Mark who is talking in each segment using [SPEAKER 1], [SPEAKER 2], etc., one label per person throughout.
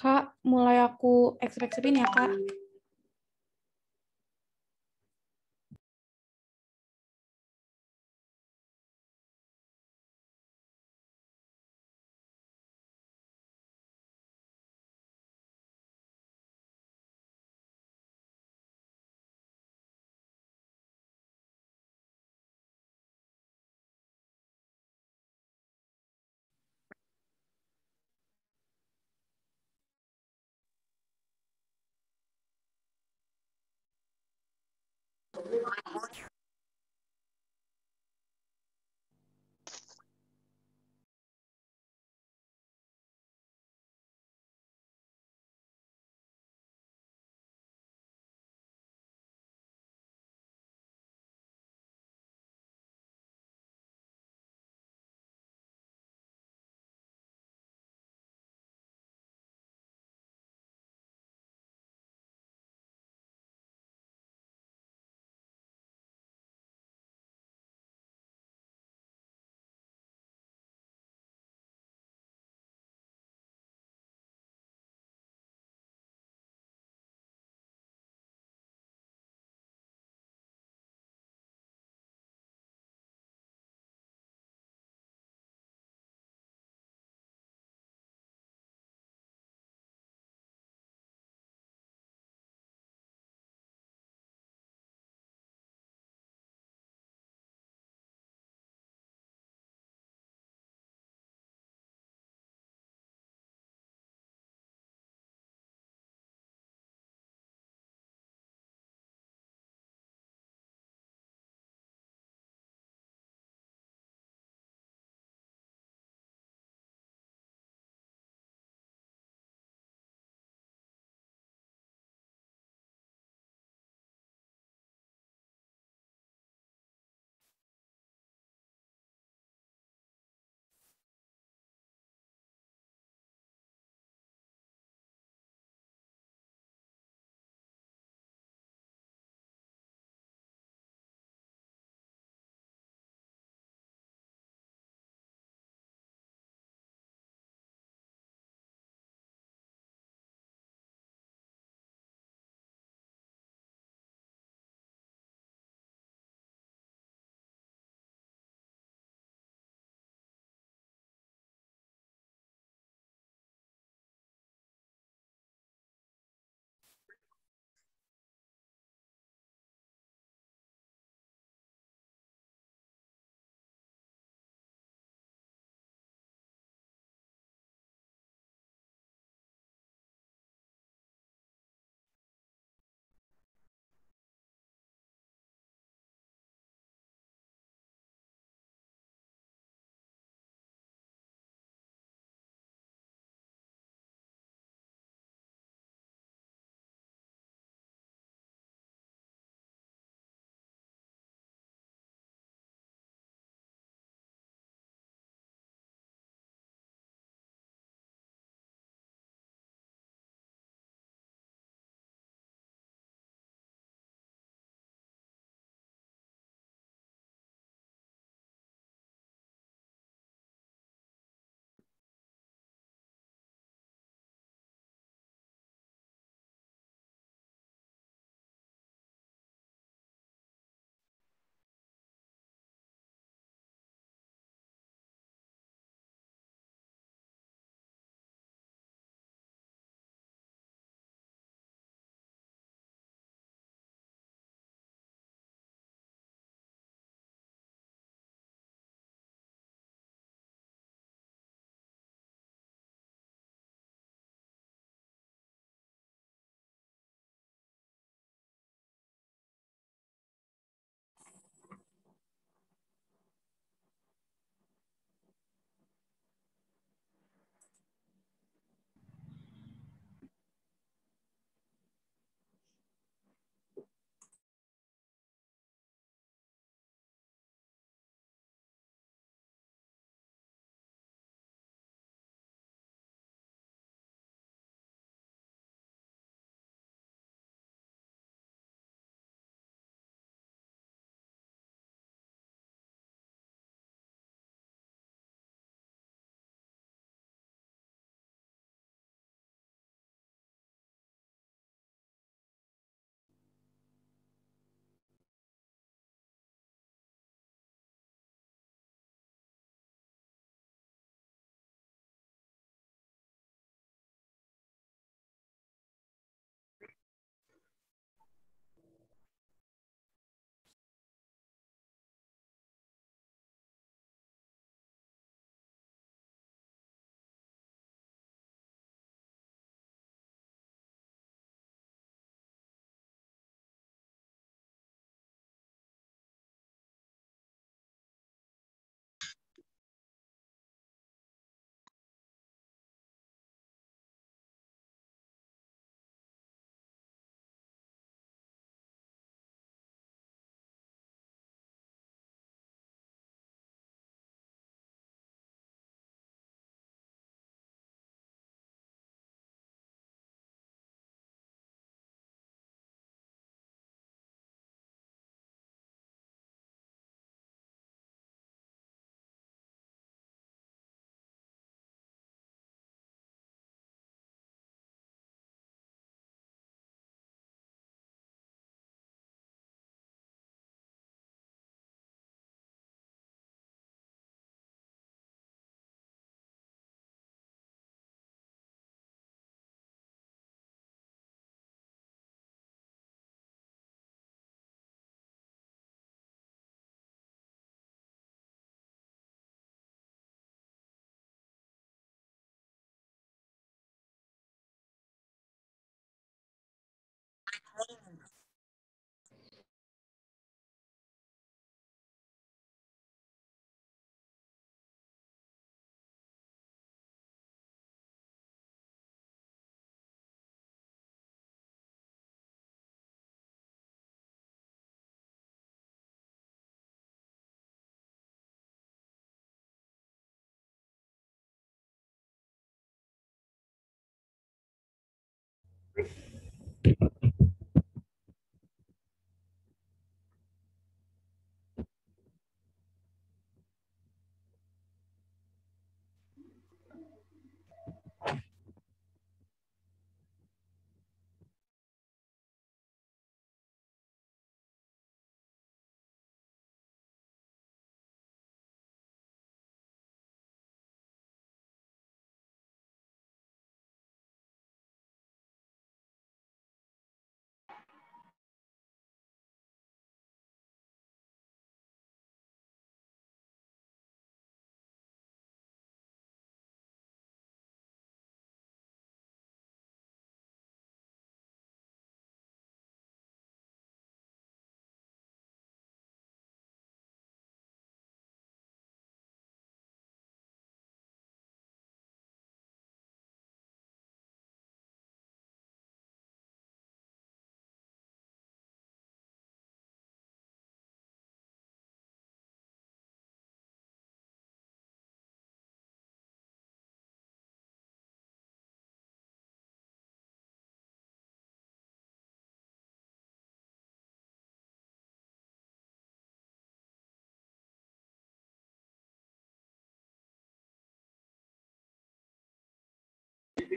[SPEAKER 1] Kak, mulai aku ekstrak ini ya, Kak. Thank you.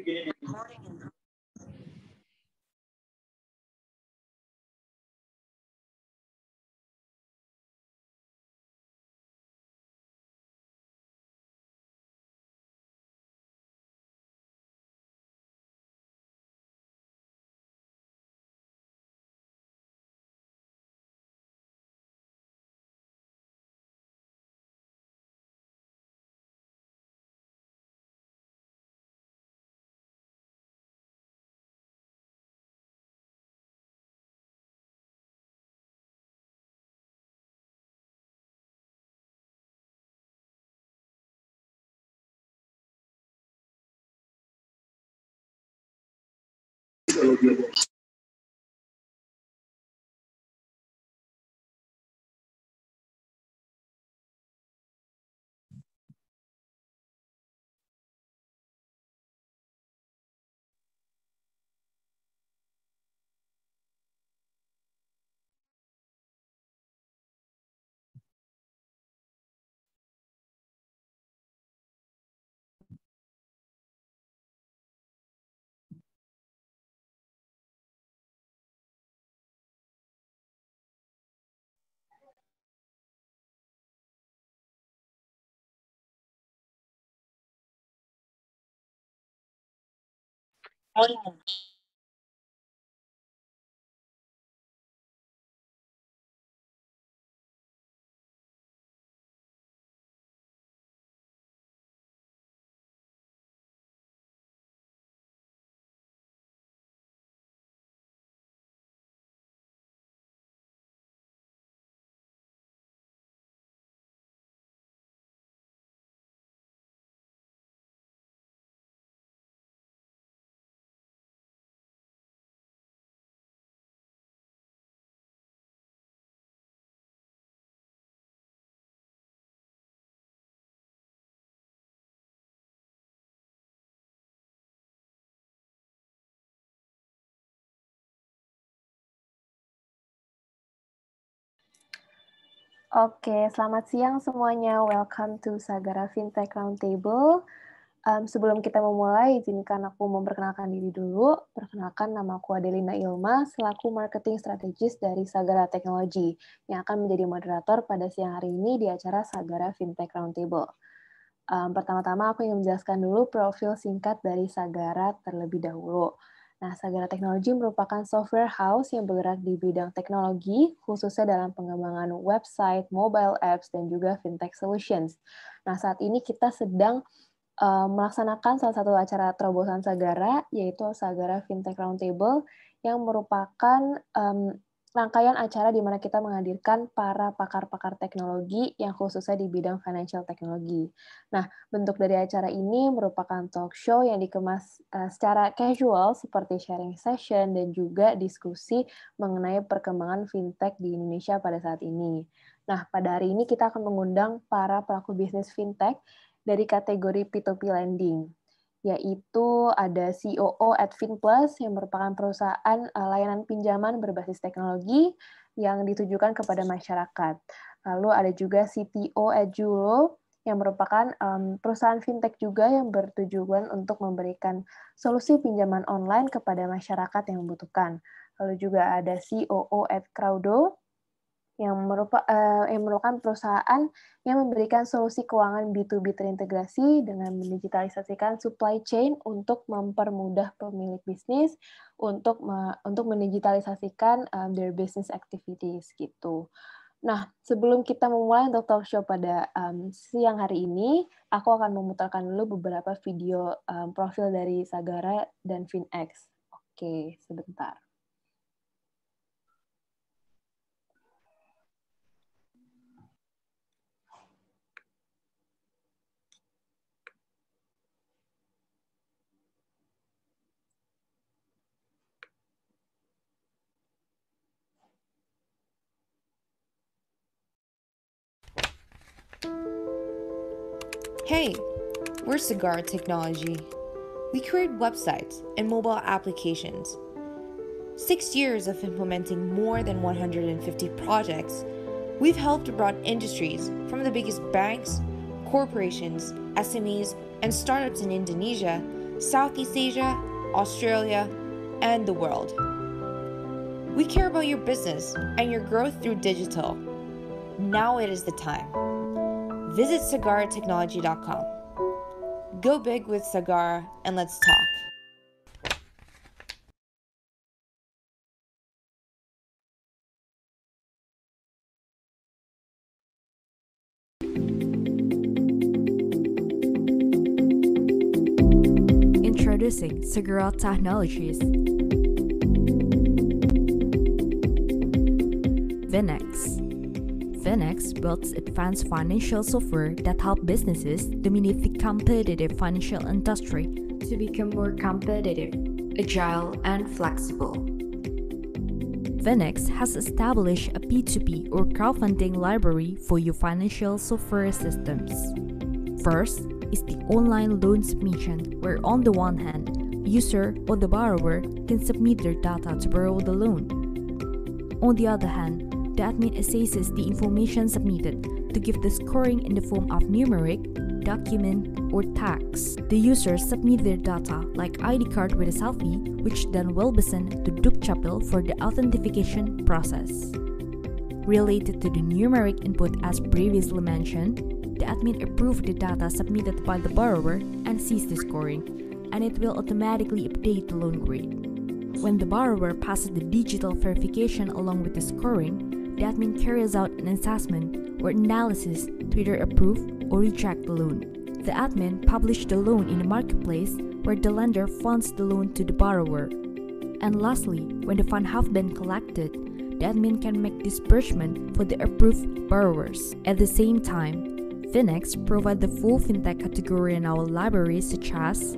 [SPEAKER 1] beginning. Gracias. Olha. Oke,
[SPEAKER 2] selamat siang semuanya. Welcome to Sagara Fintech Roundtable. Um, sebelum kita memulai, izinkan aku memperkenalkan diri dulu. Perkenalkan, nama aku Adelina Ilma, selaku Marketing Strategis dari Sagara Technology yang akan menjadi moderator pada siang hari ini di acara Sagara Fintech Roundtable. Um, Pertama-tama, aku ingin menjelaskan dulu profil singkat dari Sagara terlebih dahulu. Nah, Sagara Teknologi merupakan software house yang bergerak di bidang teknologi, khususnya dalam pengembangan website, mobile apps, dan juga fintech solutions. Nah, saat ini kita sedang uh, melaksanakan salah satu acara terobosan Sagara, yaitu Sagara Fintech Roundtable, yang merupakan um, rangkaian acara di mana kita menghadirkan para pakar-pakar teknologi yang khususnya di bidang financial technology. Nah, bentuk dari acara ini merupakan talk show yang dikemas uh, secara casual seperti sharing session dan juga diskusi mengenai perkembangan fintech di Indonesia pada saat ini. Nah, pada hari ini kita akan mengundang para pelaku bisnis fintech dari kategori P2P lending yaitu ada COO at FinPlus yang merupakan perusahaan eh, layanan pinjaman berbasis teknologi yang ditujukan kepada masyarakat. Lalu ada juga CTO at Julo yang merupakan perusahaan fintech juga yang bertujuan untuk memberikan solusi pinjaman online kepada masyarakat yang membutuhkan. Lalu juga ada COO at Crowdo yang merupakan eh, yang merupakan perusahaan yang memberikan solusi keuangan B2B terintegrasi dengan mendigitalisasikan supply chain untuk mempermudah pemilik bisnis untuk untuk mendigitalisasikan eh, their business activities gitu. Nah, sebelum kita memulai untuk talk show pada um, siang hari ini, aku akan memutarkan dulu beberapa video um, profil dari Sagara dan FinX. Oke, sebentar.
[SPEAKER 3] Hey, we're Cigar Technology. We create websites and mobile applications. Six years of implementing more than 150 projects, we've helped broad industries from the biggest banks, corporations, SMEs, and startups in Indonesia, Southeast Asia, Australia, and the world. We care about your business and your growth through digital. Now it is the time. Visit cigartechnology.com. Go big with
[SPEAKER 1] Cigar and let's talk.
[SPEAKER 3] Introducing Segural Technologies. Vinex. Finex builds advanced financial software that help businesses dominate the competitive financial industry to become more competitive, agile, and flexible. Finex has established a P2P or crowdfunding library for your financial software systems. First is the online loan submission, where on the one hand, user or the borrower can submit their data to borrow the loan. On the other hand, the admin assesses the information submitted to give the scoring in the form of numeric, document, or tax. The users submit their data like ID card with a selfie, which then will be sent to Chapel for the authentication process. Related to the numeric input as previously mentioned, the admin approves the data submitted by the borrower and sees the scoring, and it will automatically update the loan grade. When the borrower passes the digital verification along with the scoring, the admin carries out an assessment or analysis to either approve or reject the loan. The admin publishes the loan in the marketplace where the lender funds the loan to the borrower. And lastly, when the funds have been collected, the admin can make disbursement for the approved borrowers. At the same time, Phoenix provides the full fintech category in our library such as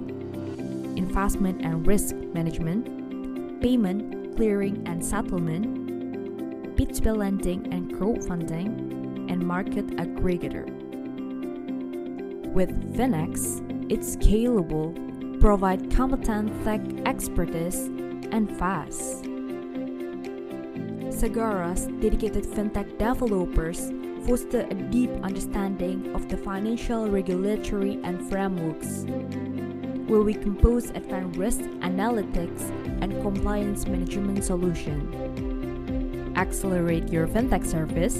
[SPEAKER 3] investment and risk management, payment, clearing and settlement, B2B lending and crowdfunding, and market aggregator. With Finex, it's scalable, provide competent tech expertise, and fast. Sagara's dedicated fintech developers foster a deep understanding of the financial regulatory and frameworks, where we compose advanced risk analytics and compliance management solutions accelerate your fintech service?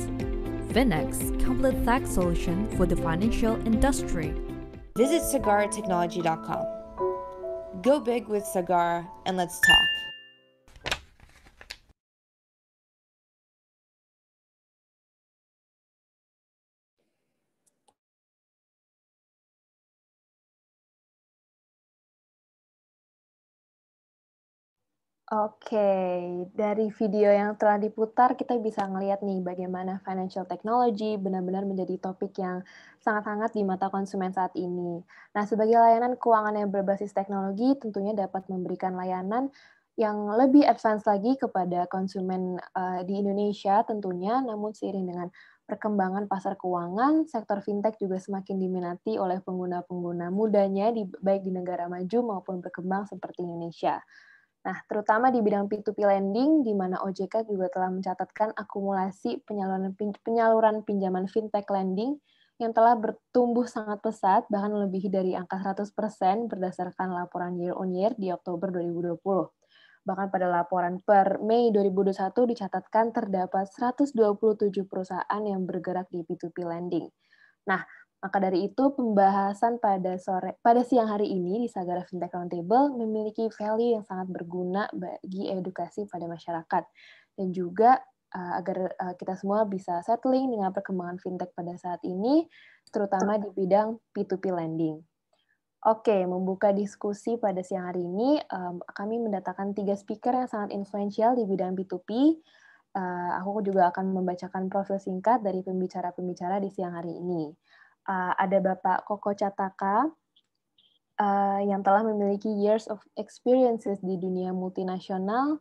[SPEAKER 3] Finex, complete tech solution for the financial industry. Visit SagarTechnology.com.
[SPEAKER 1] Go big with Sagar and let's talk. Oke,
[SPEAKER 2] dari video yang telah diputar kita bisa ngelihat nih bagaimana financial technology benar-benar menjadi topik yang sangat hangat di mata konsumen saat ini. Nah, sebagai layanan keuangan yang berbasis teknologi tentunya dapat memberikan layanan yang lebih advance lagi kepada konsumen uh, di Indonesia tentunya, namun seiring dengan perkembangan pasar keuangan, sektor fintech juga semakin diminati oleh pengguna-pengguna mudanya di, baik di negara maju maupun berkembang seperti Indonesia. Nah, terutama di bidang P2P lending, di mana OJK juga telah mencatatkan akumulasi penyaluran, penyaluran pinjaman fintech lending yang telah bertumbuh sangat pesat, bahkan lebih dari angka 100% berdasarkan laporan year on year di Oktober 2020. Bahkan pada laporan per Mei 2021 dicatatkan terdapat 127 perusahaan yang bergerak di P2P lending. Nah, maka dari itu, pembahasan pada sore pada siang hari ini di Sagara Fintech Roundtable memiliki value yang sangat berguna bagi edukasi pada masyarakat dan juga uh, agar uh, kita semua bisa settling dengan perkembangan fintech pada saat ini, terutama di bidang P2P lending. Oke, membuka diskusi pada siang hari ini, um, kami mendatangkan tiga speaker yang sangat influential di bidang P2P. Uh, eh, aku juga akan membacakan profil singkat dari pembicara-pembicara di siang hari ini uh, ada Bapak Koko Cataka uh, yang telah memiliki years of experiences di dunia multinasional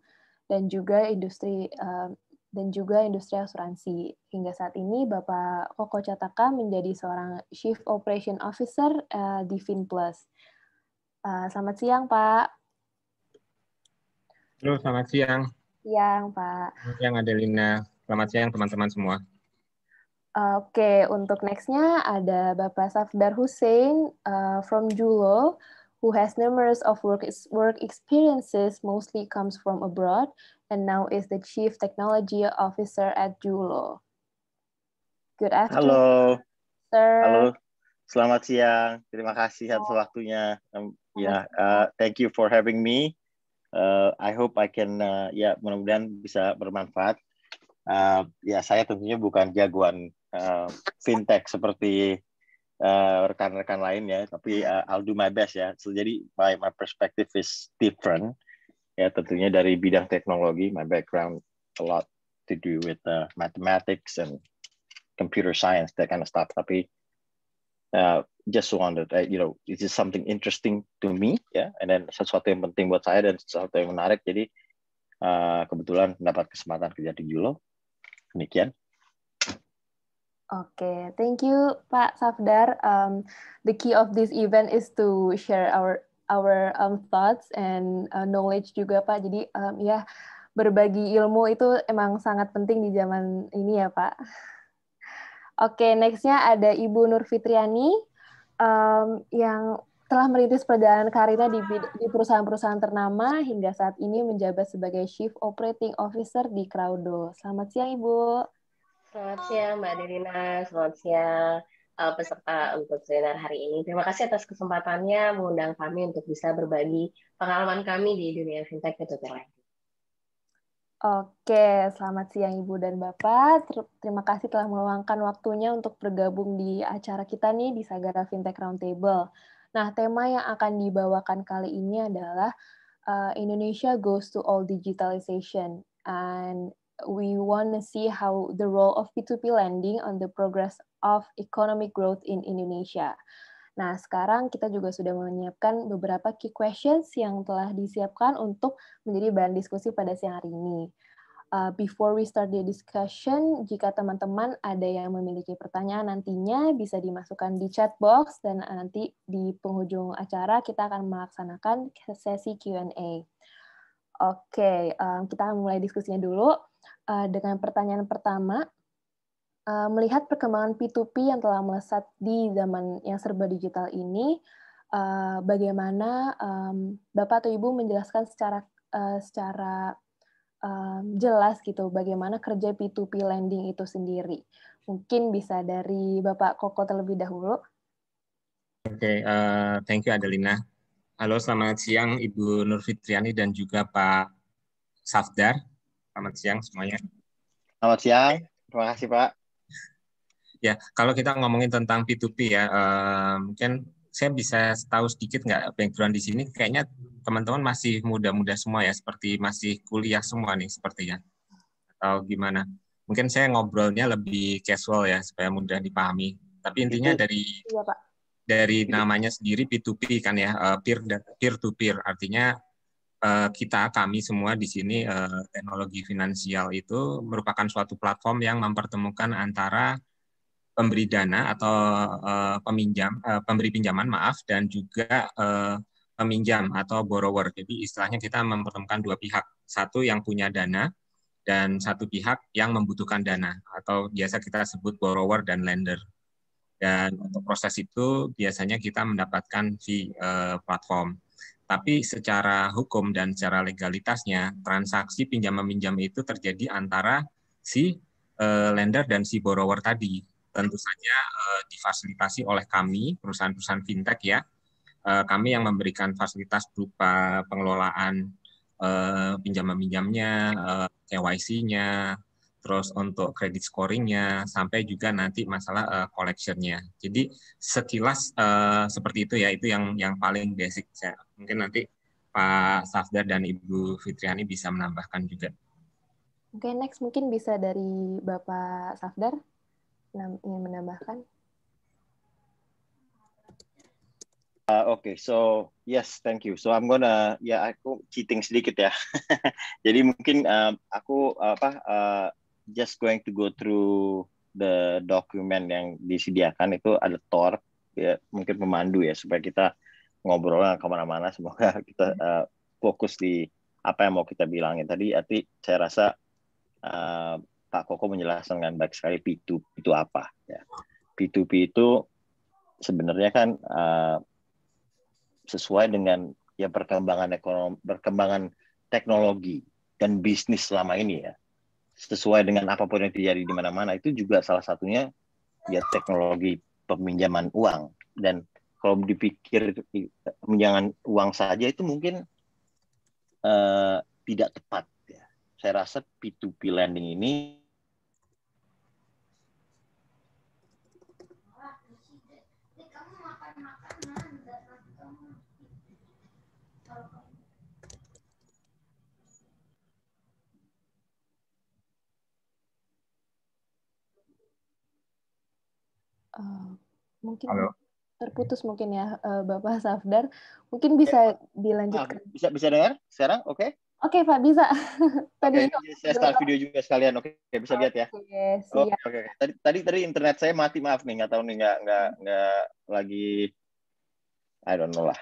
[SPEAKER 2] dan juga industri uh, dan juga industri asuransi. Hingga saat ini Bapak Koko Cataka menjadi seorang Chief Operation Officer uh, di FinPlus. Uh, selamat siang, Pak.
[SPEAKER 4] Halo, selamat siang.
[SPEAKER 2] Siang, Pak.
[SPEAKER 4] Yang siang, Adelina. Selamat siang, teman-teman semua.
[SPEAKER 2] Oke, okay, untuk nextnya ada Bapak Safdar Hussein uh, from Julo, who has numerous of work, work experiences, mostly comes from abroad, and now is the Chief Technology Officer at Julo. Good afternoon. Halo,
[SPEAKER 1] sir. Halo,
[SPEAKER 5] selamat siang. Terima kasih atas oh. waktunya. Um, ya, yeah, uh, thank you for having me. Uh, I hope I can, uh, ya, yeah, mudah-mudahan bisa bermanfaat. Uh, ya, saya tentunya bukan jagoan uh, fintech seperti eh, rekan-rekan uh, rekan -rekan lain ya, tapi uh, I'll do my best ya. So, jadi my my perspective is different ya tentunya dari bidang teknologi. My background a lot to do with uh, mathematics and computer science that kind of stuff. Tapi uh, just wanted, uh, you know, is this something interesting to me ya? Yeah? And then sesuatu yang penting buat saya dan sesuatu yang menarik. Jadi uh, kebetulan mendapat kesempatan kerja di Julo. Demikian.
[SPEAKER 1] Okay,
[SPEAKER 2] thank you, Pak Safdar. Um, the key of this event is to share our our um, thoughts and uh, knowledge juga, Pak. Jadi um, ya berbagi ilmu itu emang sangat penting di zaman ini ya, Pak. Oke, okay, nextnya ada Ibu Nur Fitriani um, yang telah merintis perjalanan karirnya di, di perusahaan-perusahaan ternama hingga saat ini menjabat sebagai Chief Operating Officer di Crowdo. Selamat siang, Ibu.
[SPEAKER 6] Selamat siang Mbak Dirina, selamat siang uh, peserta untuk seminar hari ini. Terima kasih atas kesempatannya mengundang kami untuk bisa berbagi pengalaman kami di dunia fintech ke
[SPEAKER 2] Oke, selamat siang Ibu dan Bapak. Terima kasih telah meluangkan waktunya untuk bergabung di acara kita nih di Sagara Fintech Roundtable. Nah, tema yang akan dibawakan kali ini adalah uh, Indonesia Goes to All Digitalization and we want to see how the role of P2P lending on the progress of economic growth in Indonesia. Nah, sekarang kita juga sudah menyiapkan beberapa key questions yang telah disiapkan untuk menjadi bahan diskusi pada siang hari ini. Uh, before we start the discussion, jika teman-teman ada yang memiliki pertanyaan nantinya bisa dimasukkan di chat box dan nanti di penghujung acara kita akan melaksanakan sesi Q&A. Oke, okay, um, kita mulai diskusinya dulu uh, dengan pertanyaan pertama, uh, melihat perkembangan P2P yang telah melesat di zaman yang serba digital ini, uh, bagaimana um, Bapak atau Ibu menjelaskan secara uh, secara um, jelas gitu bagaimana kerja P2P lending itu sendiri. Mungkin bisa dari Bapak Koko terlebih dahulu.
[SPEAKER 4] Oke, okay, uh, thank you Adelina. Halo, selamat siang Ibu Nurfitriani dan juga Pak Safdar. Selamat siang semuanya.
[SPEAKER 5] Selamat siang. Terima kasih Pak.
[SPEAKER 4] Ya, kalau kita ngomongin tentang P2P ya, eh, mungkin saya bisa tahu sedikit nggak background di sini? Kayaknya teman-teman masih muda-muda semua ya, seperti masih kuliah semua nih sepertinya. Atau gimana? Mungkin saya ngobrolnya lebih casual ya, supaya mudah dipahami. Tapi intinya dari iya, dari namanya sendiri P2P kan ya, eh, peer peer to peer, artinya Eh, kita kami semua di sini eh, teknologi finansial itu merupakan suatu platform yang mempertemukan antara pemberi dana atau eh, peminjam pemberi pinjaman maaf dan juga peminjam atau borrower. Jadi istilahnya kita mempertemukan dua pihak, satu yang punya dana dan satu pihak yang membutuhkan dana atau biasa kita sebut borrower dan lender. Dan untuk proses itu biasanya kita mendapatkan fee uh, platform tapi secara hukum dan secara legalitasnya transaksi pinjam meminjam itu terjadi antara si eh, lender dan si borrower tadi. Tentu saja eh, difasilitasi oleh kami perusahaan-perusahaan fintech ya. Eh, kami yang memberikan fasilitas berupa pengelolaan pinjam meminjamnya, KYC-nya, terus untuk kredit scoringnya, sampai juga nanti masalah uh, collectionnya. Jadi sekilas uh, seperti itu ya, itu yang yang paling basic. Saya. Mungkin nanti Pak Safdar dan Ibu Fitriani bisa menambahkan juga.
[SPEAKER 2] Oke, okay, next mungkin bisa dari Bapak Safdar ingin menambahkan.
[SPEAKER 5] Uh, Oke, okay. so yes, thank you. So I'm gonna ya aku cheating sedikit ya. Jadi mungkin uh, aku apa uh, just going to go through the document yang disediakan itu ada tor ya mungkin pemandu ya supaya kita ngobrolnya kemana-mana semoga kita uh, fokus di apa yang mau kita bilangin tadi arti saya rasa uh, Pak Koko menjelaskan dengan baik sekali P2P itu apa ya P2P itu sebenarnya kan uh, sesuai dengan ya perkembangan ekonomi perkembangan teknologi dan bisnis selama ini ya sesuai dengan apapun yang terjadi di mana-mana itu juga salah satunya ya teknologi peminjaman uang dan kalau dipikir peminjaman uang saja itu mungkin uh, tidak tepat ya. Saya rasa P2P lending ini
[SPEAKER 2] Eh, mungkin Halo? terputus mungkin ya uh, Bapak Safdar. Mungkin bisa okay. dilanjutkan.
[SPEAKER 1] Ah,
[SPEAKER 5] bisa bisa dengar sekarang? Oke. Okay?
[SPEAKER 2] Oke okay, Pak bisa. tadi okay,
[SPEAKER 1] saya start video
[SPEAKER 5] juga sekalian. Oke okay, bisa okay, lihat ya. Oke
[SPEAKER 1] okay, oke.
[SPEAKER 5] Okay. Tadi tadi tadi internet saya mati maaf nih nggak tahu nih nggak nggak nggak lagi I don't know lah.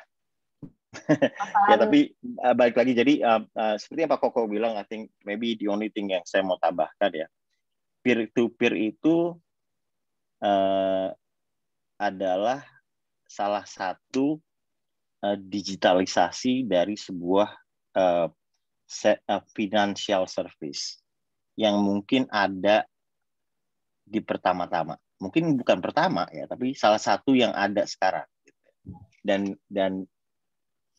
[SPEAKER 1] ya tapi
[SPEAKER 5] uh, balik lagi jadi uh, uh, seperti yang Pak Koko bilang, I think maybe the only thing yang saya mau tambahkan ya peer to peer itu Eh, adalah salah satu eh, digitalisasi dari sebuah eh, set, eh, financial service yang mungkin ada di pertama-tama. Mungkin bukan pertama ya, tapi salah satu yang ada sekarang. Gitu. Dan dan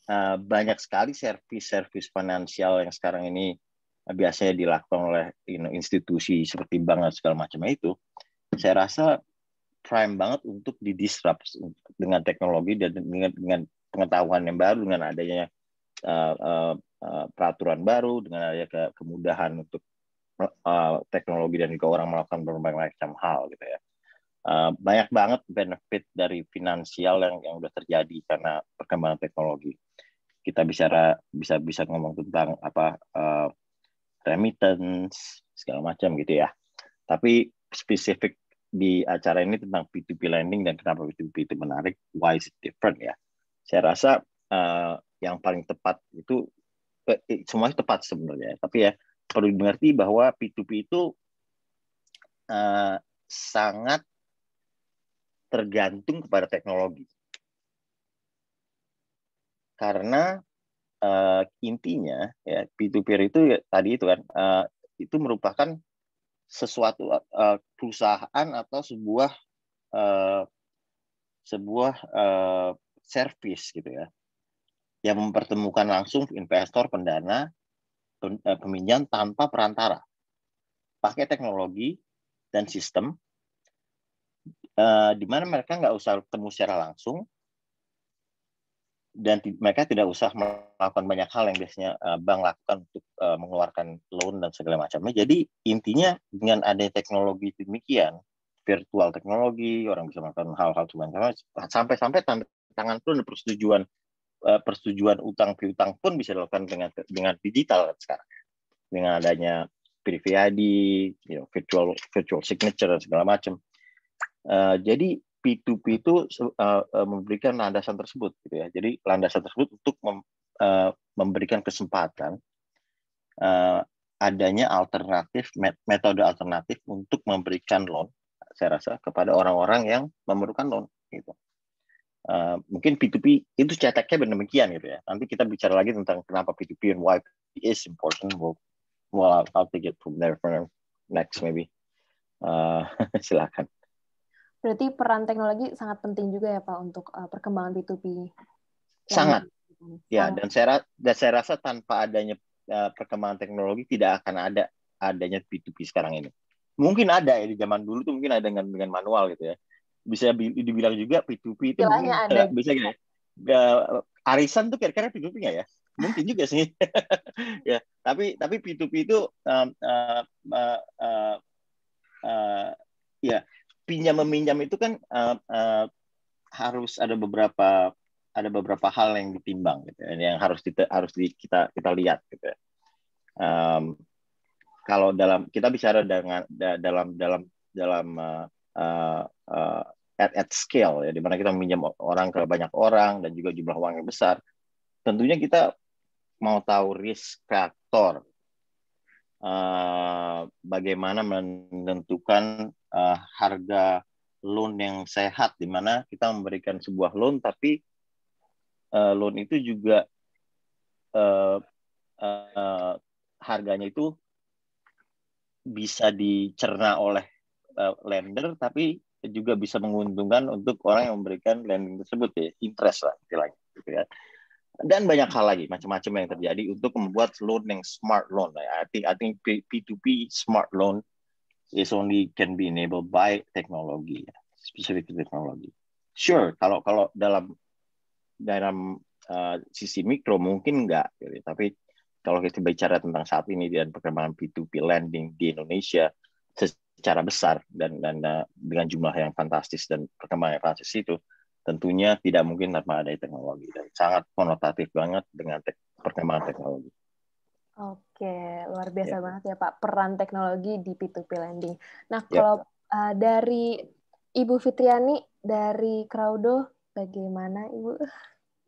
[SPEAKER 5] uh, banyak sekali service servis finansial yang sekarang ini eh, biasanya dilakukan oleh you know, institusi seperti bank dan segala macam itu. Saya rasa prime banget untuk didisrupt dengan teknologi dan dengan dengan pengetahuan yang baru dengan adanya uh, uh, peraturan baru dengan adanya ke, kemudahan untuk uh, teknologi dan juga orang melakukan berbagai macam hal gitu ya uh, banyak banget benefit dari finansial yang yang udah terjadi karena perkembangan teknologi kita bicara bisa bisa ngomong tentang apa uh, remittance segala macam gitu ya tapi spesifik di acara ini tentang P2P lending dan kenapa P2P itu menarik, why is it different ya. Saya rasa uh, yang paling tepat itu eh, eh tepat sebenarnya, tapi ya perlu dimengerti bahwa P2P itu uh, sangat tergantung kepada teknologi. Karena uh, intinya ya P2P itu ya, tadi itu kan uh, itu merupakan sesuatu uh, perusahaan atau sebuah uh, sebuah uh, service gitu ya yang mempertemukan langsung investor pendana peminjam tanpa perantara pakai teknologi dan sistem uh, di mana mereka nggak usah ketemu secara langsung dan mereka tidak usah melakukan banyak hal yang biasanya eh, bank lakukan untuk eh, mengeluarkan loan dan segala macamnya. Jadi intinya dengan adanya teknologi demikian, virtual teknologi, orang bisa melakukan hal-hal sama sampai-sampai tangan pun persetujuan eh, persetujuan utang piutang pun bisa dilakukan dengan dengan digital kan sekarang dengan adanya PVID, you know, virtual virtual signature dan segala macam. Uh, jadi P2P itu uh, memberikan landasan tersebut gitu ya. Jadi landasan tersebut untuk mem, uh, memberikan kesempatan uh, adanya alternatif metode alternatif untuk memberikan loan saya rasa kepada orang-orang yang memerlukan loan gitu. Uh, mungkin P2P itu cetaknya benar demikian gitu ya. Nanti kita bicara lagi tentang kenapa P2P and why P2P is important. We'll, well I'll, I'll take it from there for next maybe. Uh, silakan.
[SPEAKER 2] Berarti peran teknologi sangat penting juga ya Pak untuk uh, perkembangan B2B.
[SPEAKER 5] Sangat. Ya, dan saya dan saya rasa tanpa adanya uh, perkembangan teknologi tidak akan ada adanya B2B sekarang ini. Mungkin ada ya di zaman dulu tuh mungkin ada dengan dengan manual gitu ya. Bisa dibilang juga P2P itu mungkin, ada. bisa gini. Uh, arisan tuh kira-kira P2P nggak ya? Mungkin juga sih. ya, tapi tapi P2P itu um, uh, uh, uh, uh, ya pinjam meminjam itu kan uh, uh, harus ada beberapa ada beberapa hal yang ditimbang gitu ya, yang harus kita harus di, kita kita lihat gitu um, kalau dalam kita bicara dengan da, dalam dalam dalam uh, at, at scale ya dimana kita meminjam orang ke banyak orang dan juga jumlah uang yang besar tentunya kita mau tahu risk factor. Eh, bagaimana menentukan uh, harga loan yang sehat di mana kita memberikan sebuah loan tapi uh, loan itu juga uh, uh, harganya itu bisa dicerna oleh uh, lender tapi juga bisa menguntungkan untuk orang yang memberikan lending tersebut ya interest lah istilahnya gitu ya dan banyak hal lagi macam-macam yang terjadi untuk membuat loan yang smart loan. Ya. I think I think P2P smart loan is only can be enabled by technology, ya. specific technology. Sure, kalau kalau dalam dalam uh, sisi mikro mungkin enggak, gitu. tapi kalau kita bicara tentang saat ini dan perkembangan P2P lending di Indonesia secara besar dan dan uh, dengan jumlah yang fantastis dan perkembangan yang fantastis itu, tentunya tidak mungkin tanpa ada teknologi dan sangat konotatif banget dengan te perkembangan teknologi.
[SPEAKER 2] Oke, luar biasa ya. banget ya Pak peran teknologi di P2P lending. Nah, ya. kalau uh, dari Ibu Fitriani dari Crowdo bagaimana Ibu?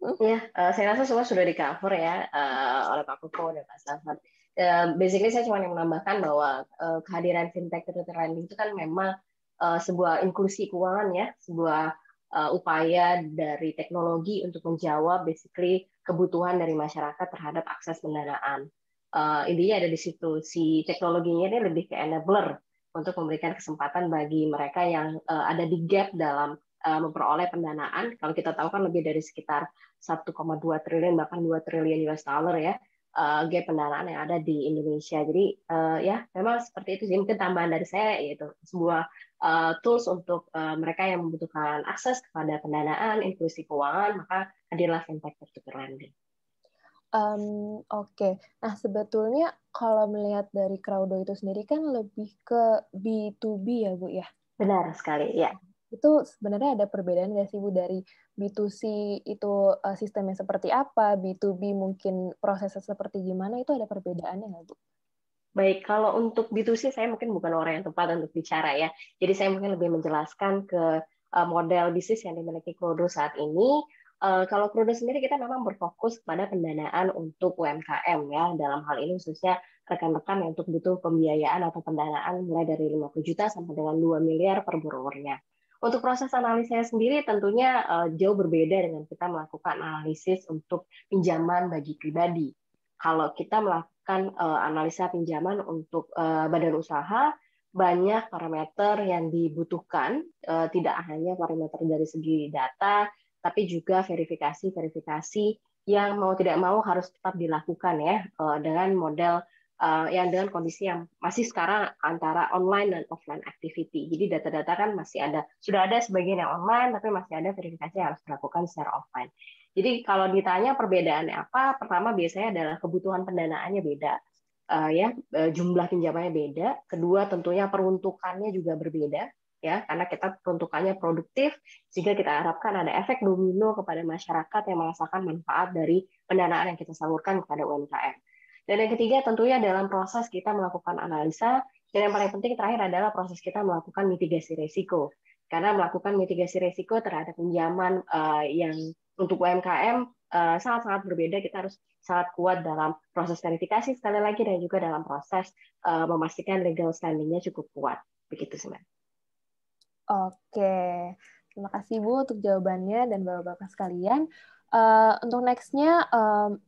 [SPEAKER 6] Hmm? Ya, uh, saya rasa semua sudah di cover ya uh, oleh Pak Koko dan Pak Safat. Uh, ya, basically saya cuma menambahkan bahwa uh, kehadiran fintech P2P lending itu kan memang uh, sebuah inklusi keuangan ya, sebuah uh, upaya dari teknologi untuk menjawab basically kebutuhan dari masyarakat terhadap akses pendanaan. Uh, intinya ada di situ si teknologinya ini lebih ke enabler untuk memberikan kesempatan bagi mereka yang uh, ada di gap dalam uh, memperoleh pendanaan. Kalau kita tahu kan lebih dari sekitar 1,2 triliun bahkan 2 triliun US dollar ya uh, gap pendanaan yang ada di Indonesia. Jadi uh, ya memang seperti itu sih mungkin tambahan dari saya yaitu sebuah uh, tools untuk uh, mereka yang membutuhkan akses kepada pendanaan, inklusi keuangan, maka hadirlah fintech peer-to-peer lending.
[SPEAKER 2] Um, Oke, okay. nah sebetulnya kalau melihat dari Crowdo itu sendiri kan lebih ke B2B ya Bu ya? Benar sekali, ya. Itu sebenarnya ada perbedaan nggak sih Bu dari B2C itu uh, sistemnya seperti apa, B2B mungkin prosesnya seperti gimana, itu ada perbedaannya nggak, Bu?
[SPEAKER 6] Baik, kalau untuk B2C saya mungkin bukan orang yang tepat untuk bicara ya. Jadi saya mungkin lebih menjelaskan ke eh, model bisnis yang dimiliki Krodo saat ini. Eh, kalau Krodo sendiri kita memang berfokus pada pendanaan untuk UMKM ya. Dalam hal ini khususnya rekan-rekan yang untuk butuh pembiayaan atau pendanaan mulai dari 50 juta sampai dengan 2 miliar per borrowernya. Untuk proses analisanya sendiri tentunya eh, jauh berbeda dengan kita melakukan analisis untuk pinjaman bagi pribadi. Kalau kita melakukan eh, analisa pinjaman untuk eh, badan usaha, banyak parameter yang dibutuhkan, tidak hanya parameter dari segi data, tapi juga verifikasi-verifikasi yang mau tidak mau harus tetap dilakukan ya dengan model uh, ya dengan kondisi yang masih sekarang antara online dan offline activity. Jadi data-data kan masih ada, sudah ada sebagian yang online, tapi masih ada verifikasi yang harus dilakukan secara offline. Jadi kalau ditanya perbedaannya apa, pertama biasanya adalah kebutuhan pendanaannya beda, uh, ya eh, jumlah pinjamannya beda. Kedua tentunya peruntukannya juga berbeda, ya karena kita peruntukannya produktif, sehingga kita harapkan ada efek domino kepada masyarakat yang merasakan manfaat dari pendanaan yang kita salurkan kepada UMKM. Dan yang ketiga tentunya dalam proses kita melakukan analisa, dan yang paling penting terakhir adalah proses kita melakukan mitigasi risiko. Karena melakukan mitigasi risiko terhadap pinjaman eh, yang untuk UMKM eh, sangat-sangat berbeda, kita harus sangat kuat dalam proses verifikasi sekali lagi dan juga dalam proses uh, memastikan legal standing-nya cukup kuat. Begitu sih, Mbak.
[SPEAKER 2] Oke. Terima kasih, Bu, untuk jawabannya dan Bapak-Bapak sekalian. Uh, untuk next-nya, um,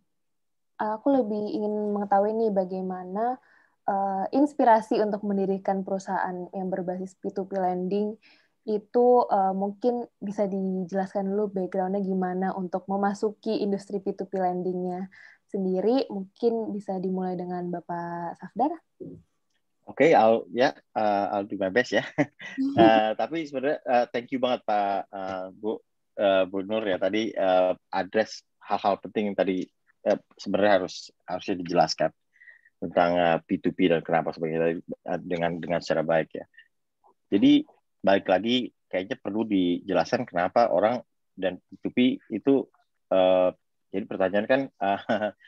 [SPEAKER 2] Eh, aku lebih ingin mengetahui nih bagaimana uh, inspirasi untuk mendirikan perusahaan yang berbasis P2P lending itu uh, mungkin bisa dijelaskan dulu backgroundnya gimana untuk memasuki industri P2P lendingnya sendiri mungkin bisa dimulai dengan Bapak Safdar.
[SPEAKER 5] Oke, okay, I'll ya yeah, uh, I'll do my best ya. uh, tapi sebenarnya uh, thank you banget Pak uh, Bu uh, Bu Nur ya tadi uh, address hal-hal penting yang tadi eh, sebenarnya harus harusnya dijelaskan tentang uh, eh, P2P dan kenapa sebagainya eh, dengan dengan secara baik ya. Jadi balik lagi kayaknya perlu dijelaskan kenapa orang dan P2P itu uh, jadi pertanyaan kan uh,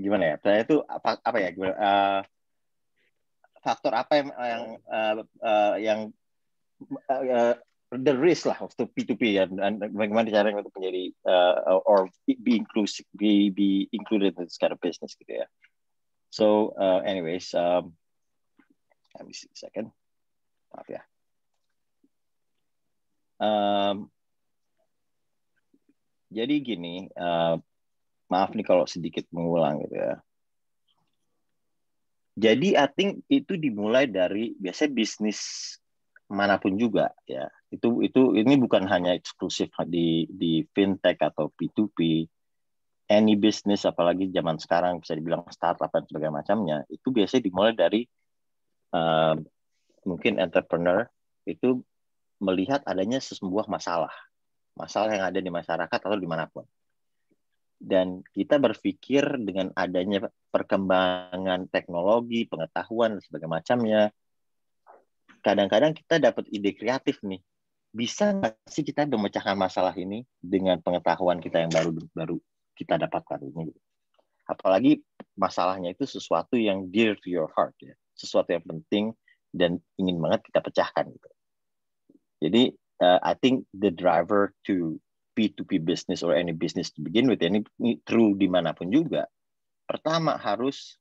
[SPEAKER 5] gimana ya? Pertanyaan itu apa apa ya gimana uh, faktor apa yang yang uh, uh, yang the risk lah of the P2P ya dan bagaimana cara untuk menjadi uh, or be inclusive be be included in this kind of business gitu ya. So uh, anyways, um, let me see a second. Maaf ya. Um, jadi gini, uh, maaf nih kalau sedikit mengulang gitu ya. Jadi I think itu dimulai dari biasanya bisnis manapun juga ya itu itu ini bukan hanya eksklusif di di fintech atau P2P any business apalagi zaman sekarang bisa dibilang startup dan sebagainya macamnya itu biasanya dimulai dari uh, mungkin entrepreneur itu melihat adanya sebuah masalah masalah yang ada di masyarakat atau dimanapun dan kita berpikir dengan adanya perkembangan teknologi pengetahuan dan sebagainya macamnya kadang-kadang kita dapat ide kreatif nih. Bisa nggak sih kita memecahkan masalah ini dengan pengetahuan kita yang baru baru kita dapatkan ini? Apalagi masalahnya itu sesuatu yang dear to your heart ya, sesuatu yang penting dan ingin banget kita pecahkan gitu. Jadi uh, I think the driver to P2P business or any business to begin with ini, ini true dimanapun juga. Pertama harus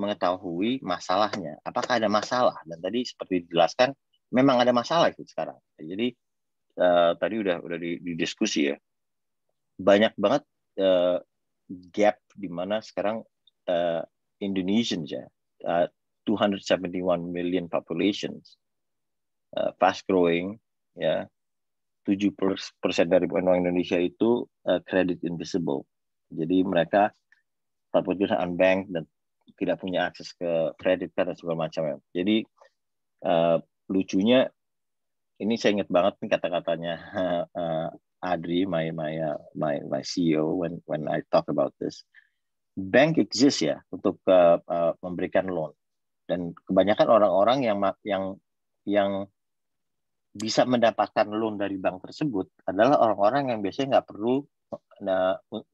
[SPEAKER 5] mengetahui masalahnya. Apakah ada masalah? Dan tadi seperti dijelaskan, memang ada masalah itu sekarang. Jadi uh, tadi udah udah didiskusi ya. Banyak banget uh, gap di mana sekarang uh, Indonesians ya, uh, 271 million populations, uh, fast growing, ya. 7% dari orang Indonesia itu uh, credit invisible. Jadi mereka population unbank dan tidak punya akses ke kredit card dan segala macam ya. Jadi uh, lucunya ini saya ingat banget nih kata-katanya uh, Adri, my my uh, my my CEO when when I talk about this. Bank exists ya untuk uh, uh, memberikan loan dan kebanyakan orang-orang yang yang yang bisa mendapatkan loan dari bank tersebut adalah orang-orang yang biasanya nggak perlu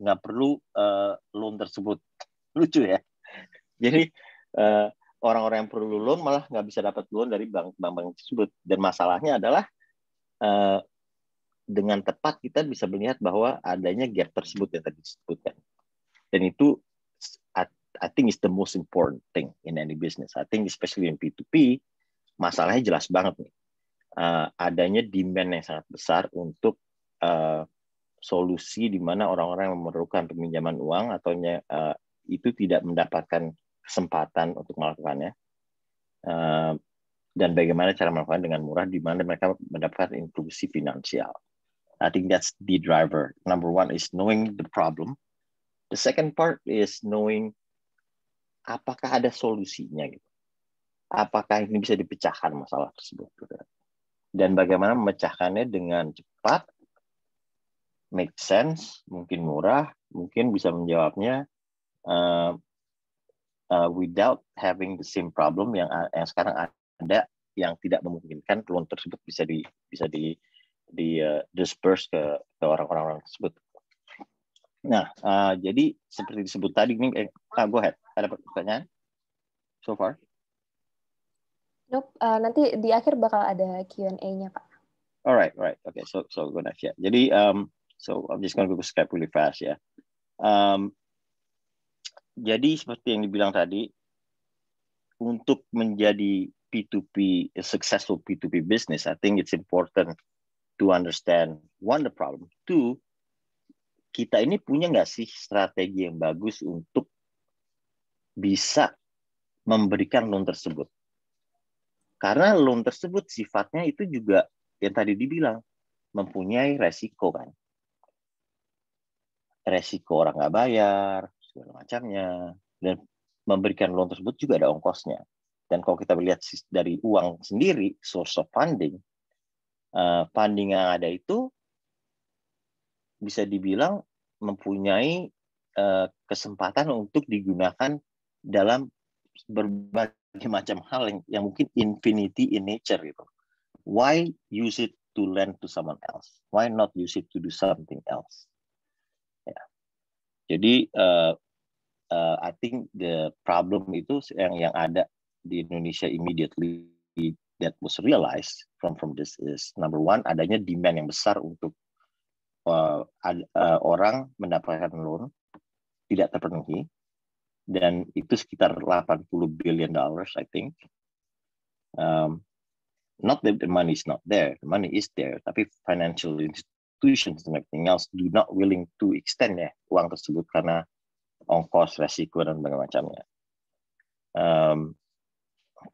[SPEAKER 5] nggak perlu uh, loan tersebut lucu ya jadi orang eh, orang-orang yang perlu loan malah nggak bisa dapat loan dari bank-bank tersebut. Dan masalahnya adalah uh, dengan tepat kita bisa melihat bahwa adanya gap tersebut yang tadi disebutkan. Dan itu I think is the most important thing in any business. I think especially in P2P, masalahnya jelas banget nih. Uh, adanya demand yang sangat besar untuk uh, solusi di mana orang-orang yang memerlukan peminjaman uang ataunya uh, itu tidak mendapatkan kesempatan untuk melakukannya eh, dan bagaimana cara melakukan dengan murah di mana mereka mendapatkan inklusi finansial. I think that's the driver. Number one is knowing the problem. The second part is knowing apakah ada solusinya gitu. Apakah ini bisa dipecahkan masalah tersebut gitu. Dan bagaimana memecahkannya dengan cepat, make sense, mungkin murah, mungkin bisa menjawabnya eh, uh, without having the same problem yang uh, yang sekarang ada yang tidak memungkinkan loan tersebut bisa di bisa di di uh, disperse ke ke orang-orang tersebut. Nah, uh, jadi seperti disebut tadi ini, eh, ah, go ahead, ada pertanyaan so far?
[SPEAKER 2] Nope, uh, nanti di akhir bakal ada Q&A-nya Pak.
[SPEAKER 5] Alright, right, okay, so so go next ya. Jadi um, so I'm just gonna go Skype really fast ya. Yeah. Um, jadi seperti yang dibilang tadi, untuk menjadi P2P a successful P2P business, I think it's important to understand one the problem, two kita ini punya nggak sih strategi yang bagus untuk bisa memberikan loan tersebut? Karena loan tersebut sifatnya itu juga yang tadi dibilang mempunyai resiko kan, resiko orang nggak bayar, segala macamnya dan memberikan loan tersebut juga ada ongkosnya dan kalau kita melihat dari uang sendiri source of funding eh, funding yang ada itu bisa dibilang mempunyai eh, kesempatan untuk digunakan dalam berbagai macam hal yang, yang mungkin infinity in nature gitu why use it to lend to someone else? Why not use it to do something else? Ya. Jadi uh, uh, I think the problem itu yang yang ada di Indonesia immediately that was realized from from this is number one adanya demand yang besar untuk uh, ad, uh, orang mendapatkan loan tidak terpenuhi dan itu sekitar 80 billion dollars I think. Um, not that the money is not there, the money is there, tapi financial institutions and everything else do not willing to extend ya uang tersebut karena ongkos, resiko dan segala macamnya. Um,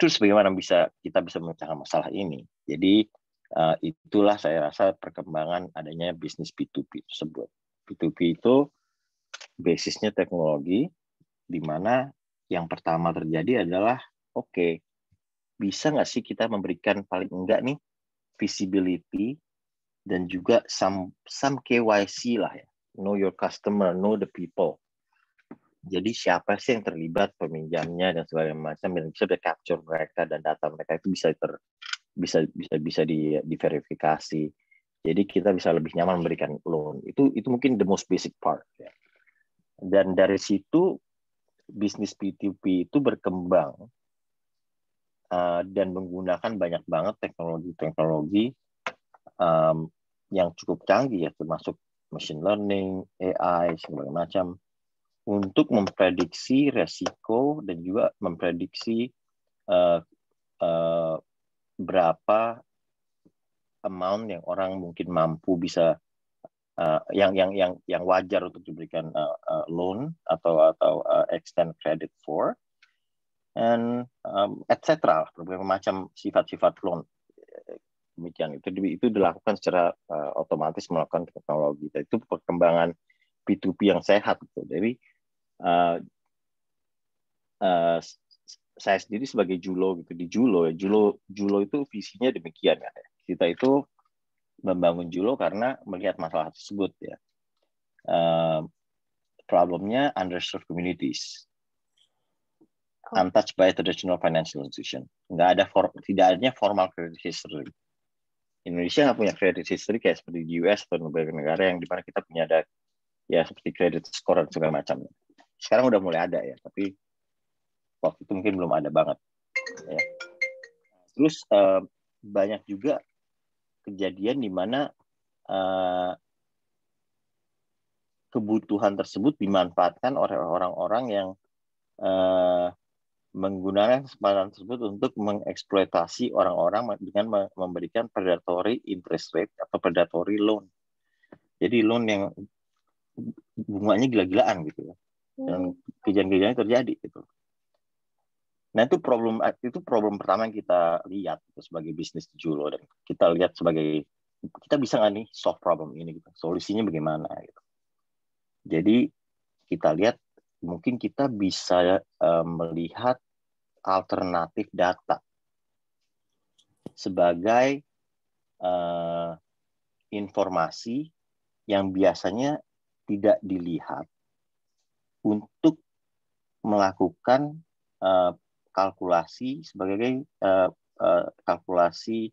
[SPEAKER 5] terus bagaimana bisa kita bisa memecahkan masalah ini? Jadi uh, itulah saya rasa perkembangan adanya bisnis P2P tersebut. P2P itu basisnya teknologi, di mana yang pertama terjadi adalah oke okay, bisa nggak sih kita memberikan paling enggak nih visibility dan juga some some KYC lah ya know your customer know the people jadi siapa sih yang terlibat peminjamnya dan segala macam dan bisa capture mereka dan data mereka itu bisa ter bisa bisa bisa di diverifikasi jadi kita bisa lebih nyaman memberikan loan itu itu mungkin the most basic part ya. dan dari situ bisnis P2P itu berkembang uh, dan menggunakan banyak banget teknologi-teknologi um, yang cukup canggih ya termasuk machine learning AI segala macam untuk memprediksi resiko dan juga memprediksi uh, uh, berapa amount yang orang mungkin mampu bisa uh, yang yang yang yang wajar untuk diberikan uh, uh, loan atau atau uh, extend credit for and um, etc. berbagai macam sifat-sifat loan demikian itu itu dilakukan secara uh, otomatis melakukan teknologi. Itu perkembangan P2P yang sehat gitu. Jadi uh, saya sendiri sebagai Julo gitu di Julo ya Julo Julo itu visinya demikian ya kita itu membangun Julo karena melihat masalah tersebut ya uh, problemnya underserved communities untouched by traditional financial institution. Nggak ada for, tidak adanya formal credit history. Indonesia nggak punya credit history kayak seperti di US atau negara-negara yang mana kita punya ada ya seperti credit score dan segala macamnya sekarang udah mulai ada ya tapi waktu itu mungkin belum ada banget ya terus uh, banyak juga kejadian di mana uh, kebutuhan tersebut dimanfaatkan oleh orang-orang yang uh, menggunakan kesempatan tersebut untuk mengeksploitasi orang-orang dengan memberikan predatory interest rate atau predatory loan. Jadi loan yang bunganya gila-gilaan gitu ya dan hmm. kejadian-kejadian terjadi gitu. Nah itu problem itu problem pertama yang kita lihat gitu, sebagai bisnis julo dan kita lihat sebagai kita bisa nggak nih soft problem ini gitu solusinya bagaimana gitu. Jadi kita lihat mungkin kita bisa um, melihat alternatif data sebagai uh, informasi yang biasanya tidak dilihat untuk melakukan uh, kalkulasi sebagai uh, uh, kalkulasi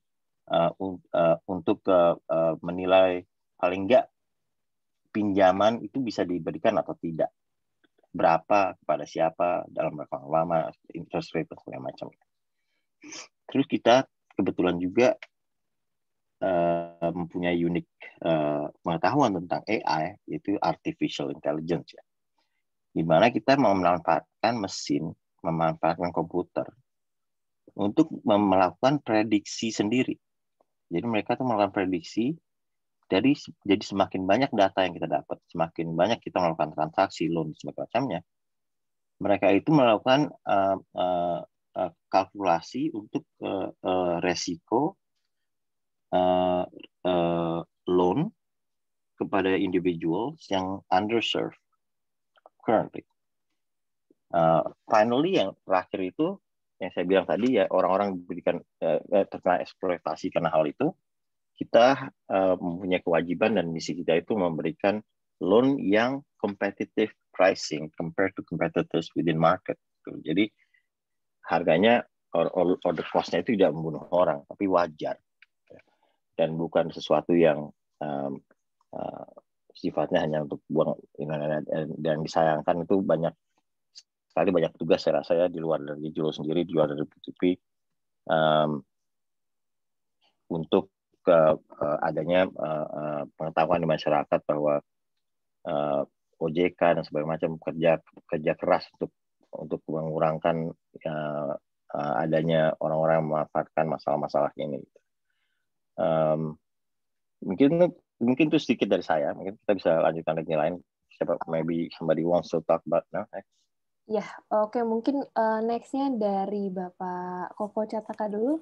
[SPEAKER 5] uh, uh, untuk uh, uh, menilai paling enggak pinjaman itu bisa diberikan atau tidak berapa kepada siapa dalam berapa lama interest rate dan segala macam terus kita kebetulan juga uh, mempunyai unik uh, pengetahuan tentang AI yaitu artificial intelligence ya di mana kita memanfaatkan mesin, memanfaatkan komputer untuk melakukan prediksi sendiri. Jadi mereka tuh melakukan prediksi dari jadi semakin banyak data yang kita dapat, semakin banyak kita melakukan transaksi loan sebagainya macamnya. Mereka itu melakukan uh, uh, uh, kalkulasi untuk uh, uh, resiko uh, uh, loan kepada individual yang underserved currently. Uh, finally yang terakhir itu yang saya bilang tadi ya orang-orang diberikan uh, terkena eksploitasi karena hal itu kita uh, mempunyai kewajiban dan misi kita itu memberikan loan yang competitive pricing compared to competitors within market. Gitu. Jadi harganya or, or, or the cost-nya itu tidak membunuh orang tapi wajar dan bukan sesuatu yang um, sifatnya hanya untuk buang dan disayangkan itu banyak sekali banyak tugas saya rasa ya di luar dari Julo sendiri, di luar dari PTP um, untuk uh, adanya uh, uh, pengetahuan di masyarakat bahwa uh, e, OJK dan sebagainya macam kerja kerja keras untuk untuk mengurangkan uh, uh, adanya orang-orang yang memanfaatkan masalah-masalah ini. Um, mungkin mungkin itu sedikit dari saya. Mungkin kita bisa lanjutkan lagi lain. Siapa maybe somebody wants to talk
[SPEAKER 4] about now next.
[SPEAKER 2] Ya, oke okay. mungkin uh, nextnya dari Bapak Koko Cataka dulu.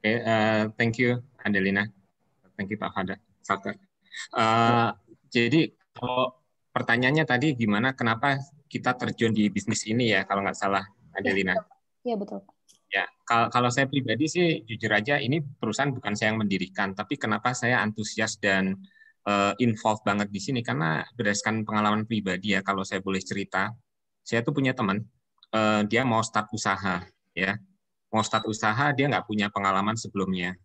[SPEAKER 4] Oke, okay, uh, eh, thank you Andelina, thank you Pak Fada. Satu. Uh, eh, jadi kalau pertanyaannya tadi gimana, kenapa kita terjun di bisnis ini ya kalau nggak salah Andelina? iya betul. Ya, betul. Ya, kalau saya pribadi sih jujur aja ini perusahaan bukan saya yang mendirikan, tapi kenapa saya antusias dan uh, involved banget di sini karena berdasarkan pengalaman pribadi ya kalau saya boleh cerita, saya tuh punya teman uh, dia mau start usaha ya. Mau start usaha dia nggak punya pengalaman sebelumnya.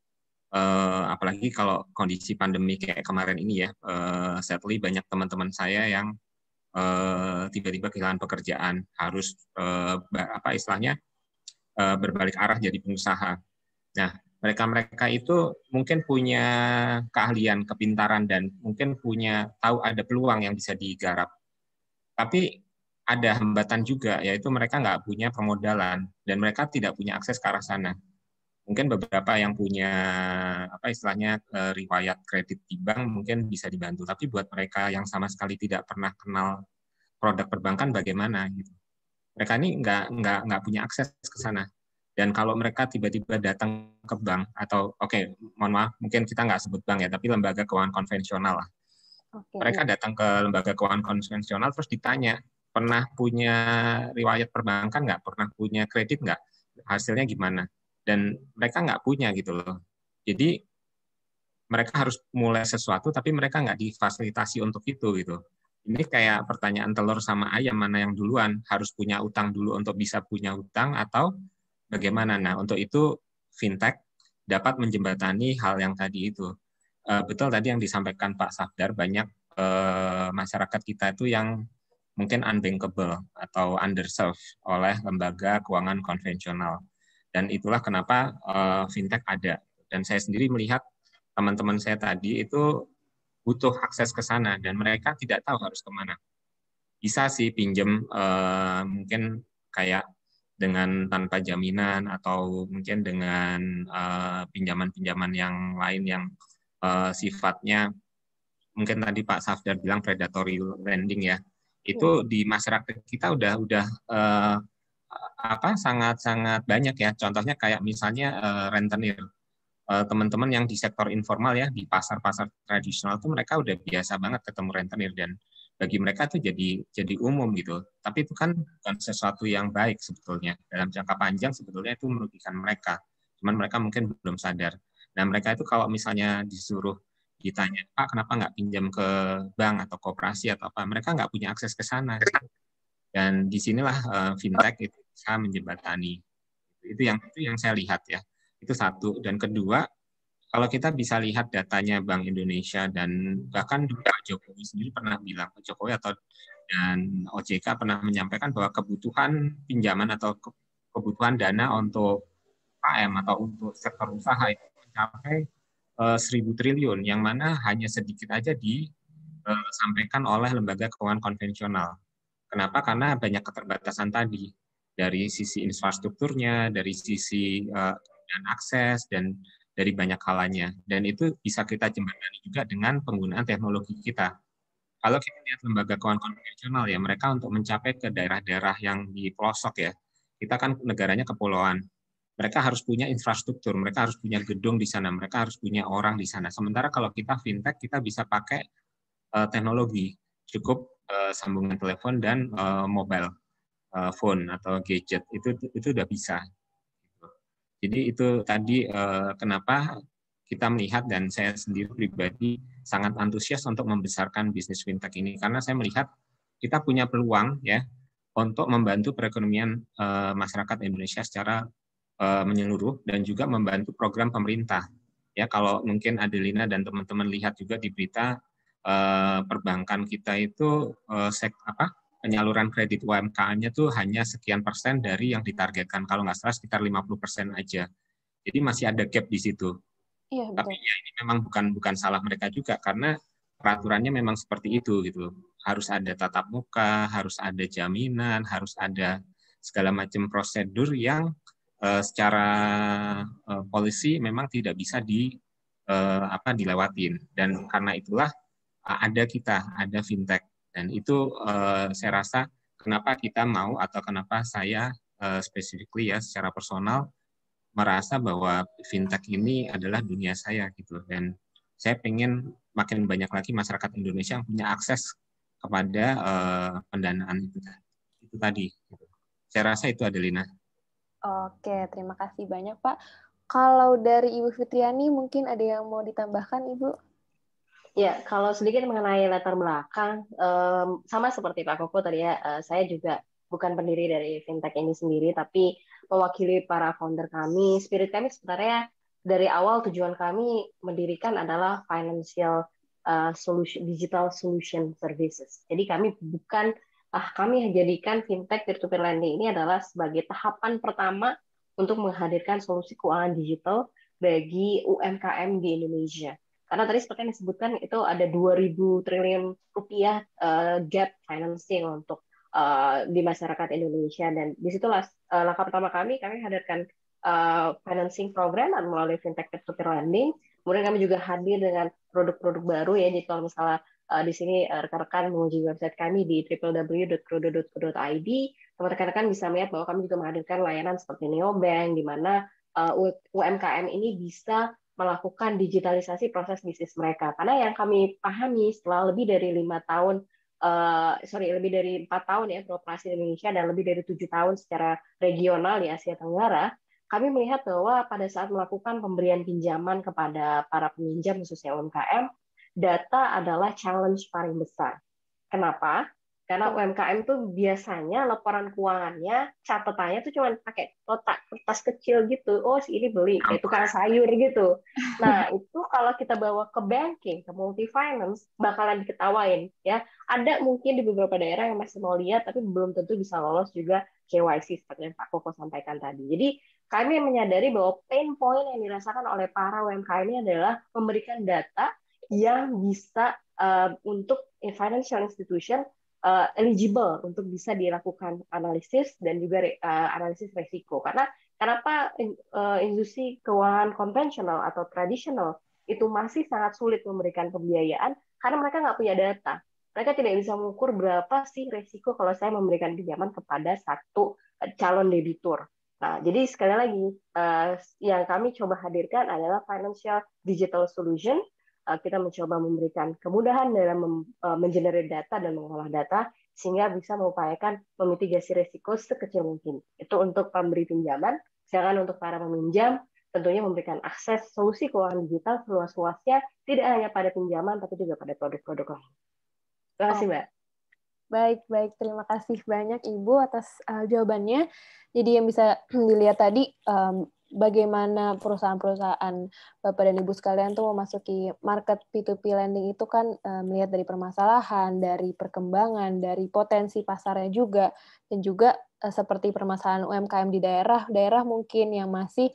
[SPEAKER 4] Uh, apalagi kalau kondisi pandemi kayak kemarin ini ya, uh, sadly banyak teman-teman saya yang tiba-tiba kehilangan pekerjaan, harus apa istilahnya Eh, berbalik arah jadi pengusaha. Nah, mereka-mereka itu mungkin punya keahlian, kepintaran, dan mungkin punya tahu ada peluang yang bisa digarap. Tapi ada hambatan juga, yaitu mereka nggak punya permodalan dan mereka tidak punya akses ke arah sana. Mungkin beberapa yang punya apa istilahnya eh, riwayat kredit di bank mungkin bisa dibantu, tapi buat mereka yang sama sekali tidak pernah kenal produk perbankan bagaimana gitu mereka ini nggak nggak nggak punya akses ke sana dan kalau mereka tiba-tiba datang ke bank atau oke okay, mohon maaf mungkin kita nggak sebut bank ya tapi lembaga keuangan konvensional lah okay. mereka datang ke lembaga keuangan konvensional terus ditanya pernah punya riwayat perbankan nggak pernah punya kredit nggak hasilnya gimana dan mereka nggak punya gitu loh jadi mereka harus mulai sesuatu tapi mereka nggak difasilitasi untuk itu gitu ini kayak pertanyaan telur sama ayam mana yang duluan harus punya utang dulu untuk bisa punya utang atau bagaimana nah untuk itu fintech dapat menjembatani hal yang tadi itu uh, betul tadi yang disampaikan Pak Safdar banyak uh, masyarakat kita itu yang mungkin unbankable atau underserved oleh lembaga keuangan konvensional dan itulah kenapa uh, fintech ada dan saya sendiri melihat teman-teman saya tadi itu butuh akses ke sana dan mereka tidak tahu harus kemana. Bisa sih pinjam uh, eh, mungkin kayak dengan tanpa jaminan atau mungkin dengan eh, pinjaman-pinjaman uh, yang lain yang uh, sifatnya mungkin tadi Pak Safdar bilang predatory lending ya itu iya. di masyarakat kita udah udah eh, apa sangat sangat banyak ya contohnya kayak misalnya uh, rentenir Eh, teman-teman yang di sektor informal ya di pasar-pasar tradisional itu mereka udah biasa banget ketemu rentenir dan bagi mereka itu jadi jadi umum gitu. Tapi itu kan bukan sesuatu yang baik sebetulnya. Dalam jangka panjang sebetulnya itu merugikan mereka. Cuman mereka mungkin belum sadar. Nah mereka itu kalau misalnya disuruh ditanya, Pak kenapa nggak pinjam ke bank atau kooperasi atau apa, mereka nggak punya akses ke sana. Dan disinilah uh, eh, fintech itu bisa menjembatani. Itu yang itu yang saya lihat ya. Itu satu. Dan kedua, kalau kita bisa lihat datanya Bank Indonesia dan bahkan Pak Jokowi sendiri pernah bilang, Pak Jokowi atau dan OJK pernah menyampaikan bahwa kebutuhan pinjaman atau kebutuhan dana untuk KM atau untuk sektor usaha itu mencapai uh, triliun, yang mana hanya sedikit aja disampaikan eh, oleh lembaga keuangan konvensional. Kenapa? Karena banyak keterbatasan tadi dari sisi infrastrukturnya, dari sisi eh, kemudian akses dan dari banyak halanya. Dan itu bisa kita jembatani juga dengan penggunaan teknologi kita. Kalau kita lihat lembaga keuangan konvensional ya, mereka untuk mencapai ke daerah-daerah yang di pelosok ya, kita kan negaranya kepulauan. Mereka harus punya infrastruktur, mereka harus punya gedung di sana, mereka harus punya orang di sana. Sementara kalau kita fintech, kita bisa pakai uh, teknologi, cukup uh, sambungan telepon dan uh, mobile uh, phone atau gadget itu itu udah bisa. Jadi itu tadi uh, kenapa kita melihat dan saya sendiri pribadi sangat antusias untuk membesarkan bisnis fintech ini karena saya melihat kita punya peluang ya untuk membantu perekonomian uh, masyarakat Indonesia secara uh, menyeluruh dan juga membantu program pemerintah. Ya kalau mungkin Adelina dan teman-teman lihat juga di berita uh, perbankan kita itu eh, sek apa penyaluran kredit UMKM-nya tuh hanya sekian persen dari yang ditargetkan. Kalau nggak salah sekitar 50 persen aja. Jadi masih ada gap di situ. Iya, Tapi ya ini memang bukan bukan salah mereka juga karena peraturannya memang seperti itu gitu. Harus ada tatap muka, harus ada jaminan, harus ada segala macam prosedur yang uh, secara uh, polisi memang tidak bisa di uh, apa dilewatin dan karena itulah ada kita ada fintech dan itu uh, saya rasa kenapa kita mau atau kenapa saya uh, specifically ya secara personal merasa bahwa fintech ini adalah dunia saya gitu dan saya pengen makin banyak lagi masyarakat Indonesia yang punya akses kepada uh, pendanaan itu itu tadi gitu. saya rasa itu Adelina
[SPEAKER 2] oke terima kasih banyak Pak kalau dari Ibu Fitriani mungkin ada yang mau ditambahkan Ibu
[SPEAKER 6] Ya, kalau sedikit mengenai latar belakang, um, sama seperti Pak Koko tadi ya, uh, saya juga bukan pendiri dari fintech ini sendiri, tapi mewakili para founder kami. Spirit kami sebenarnya dari awal tujuan kami mendirikan adalah financial uh, solution, digital solution services. Jadi kami bukan, ah kami jadikan fintech peer-to-peer lending ini adalah sebagai tahapan pertama untuk menghadirkan solusi keuangan digital bagi UMKM di Indonesia. Karena tadi seperti yang disebutkan itu ada 2.000 triliun rupiah uh, gap financing untuk uh, di masyarakat Indonesia dan disitulah uh, eh, langkah pertama kami kami hadirkan uh, financing program melalui fintech peer-to-peer lending. Kemudian kami juga hadir dengan produk-produk baru ya. Jadi kalau misalnya uh, di sini rekan-rekan mengunjungi website kami di www.krudo.co.id, rekan-rekan bisa melihat bahwa kami juga menghadirkan layanan seperti neobank, di mana UMKM ini bisa melakukan digitalisasi proses bisnis mereka. Karena yang kami pahami setelah lebih dari lima tahun, uh, sorry lebih dari empat tahun ya beroperasi di Indonesia dan lebih dari tujuh tahun secara regional di Asia Tenggara, kami melihat bahwa pada saat melakukan pemberian pinjaman kepada para peminjam khususnya UMKM, data adalah challenge paling besar. Kenapa? Karena UMKM tuh biasanya laporan keuangannya, catatannya tuh cuma pakai kotak kertas kecil gitu. Oh, si ini beli, kayak tukang sayur gitu. Nah, itu kalau kita bawa ke banking, ke multi finance, bakalan diketawain ya. Ada mungkin di beberapa daerah yang masih mau lihat, tapi belum tentu bisa lolos juga KYC seperti yang Pak Koko sampaikan tadi. Jadi, kami menyadari bahwa pain point yang dirasakan oleh para UMKM ini adalah memberikan data yang bisa uh, untuk financial institution uh, eligible untuk bisa dilakukan analisis dan juga re, uh, analisis resiko. Karena kenapa uh, industri keuangan konvensional atau tradisional itu masih sangat sulit memberikan pembiayaan karena mereka nggak punya data. Mereka tidak bisa mengukur berapa sih resiko kalau saya memberikan pinjaman kepada satu calon debitur. Nah, jadi sekali lagi uh, yang kami coba hadirkan adalah financial digital solution Eh, kita mencoba memberikan kemudahan dalam eh, mengenerate data dan mengolah data sehingga bisa mengupayakan memitigasi risiko sekecil mungkin. Itu untuk pemberi pinjaman, sedangkan untuk para peminjam tentunya memberikan akses solusi keuangan digital seluas-luasnya tidak hanya pada pinjaman tapi juga pada produk-produk lain. Terima kasih, Mbak. Oh,
[SPEAKER 2] baik, baik. Terima kasih banyak Ibu atas uh, jawabannya. Jadi yang bisa dilihat tadi um, bagaimana perusahaan-perusahaan Bapak dan Ibu sekalian tuh memasuki market P2P lending itu kan e, melihat dari permasalahan, dari perkembangan, dari potensi pasarnya juga dan juga e, seperti permasalahan UMKM di daerah, daerah mungkin yang masih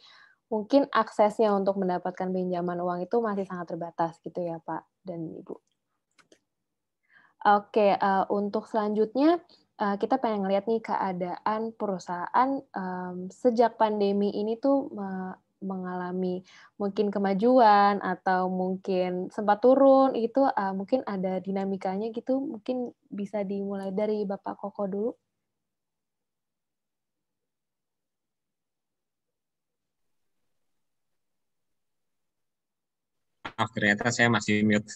[SPEAKER 2] mungkin aksesnya untuk mendapatkan pinjaman uang itu masih sangat terbatas gitu ya Pak dan Ibu. Oke, uh, untuk selanjutnya Eh, kita pengen ngeliat nih keadaan perusahaan um, sejak pandemi ini tuh me mengalami mungkin kemajuan atau mungkin sempat turun itu uh, eh, mungkin ada dinamikanya gitu mungkin bisa dimulai dari Bapak Koko dulu.
[SPEAKER 4] Oh, ternyata saya masih mute.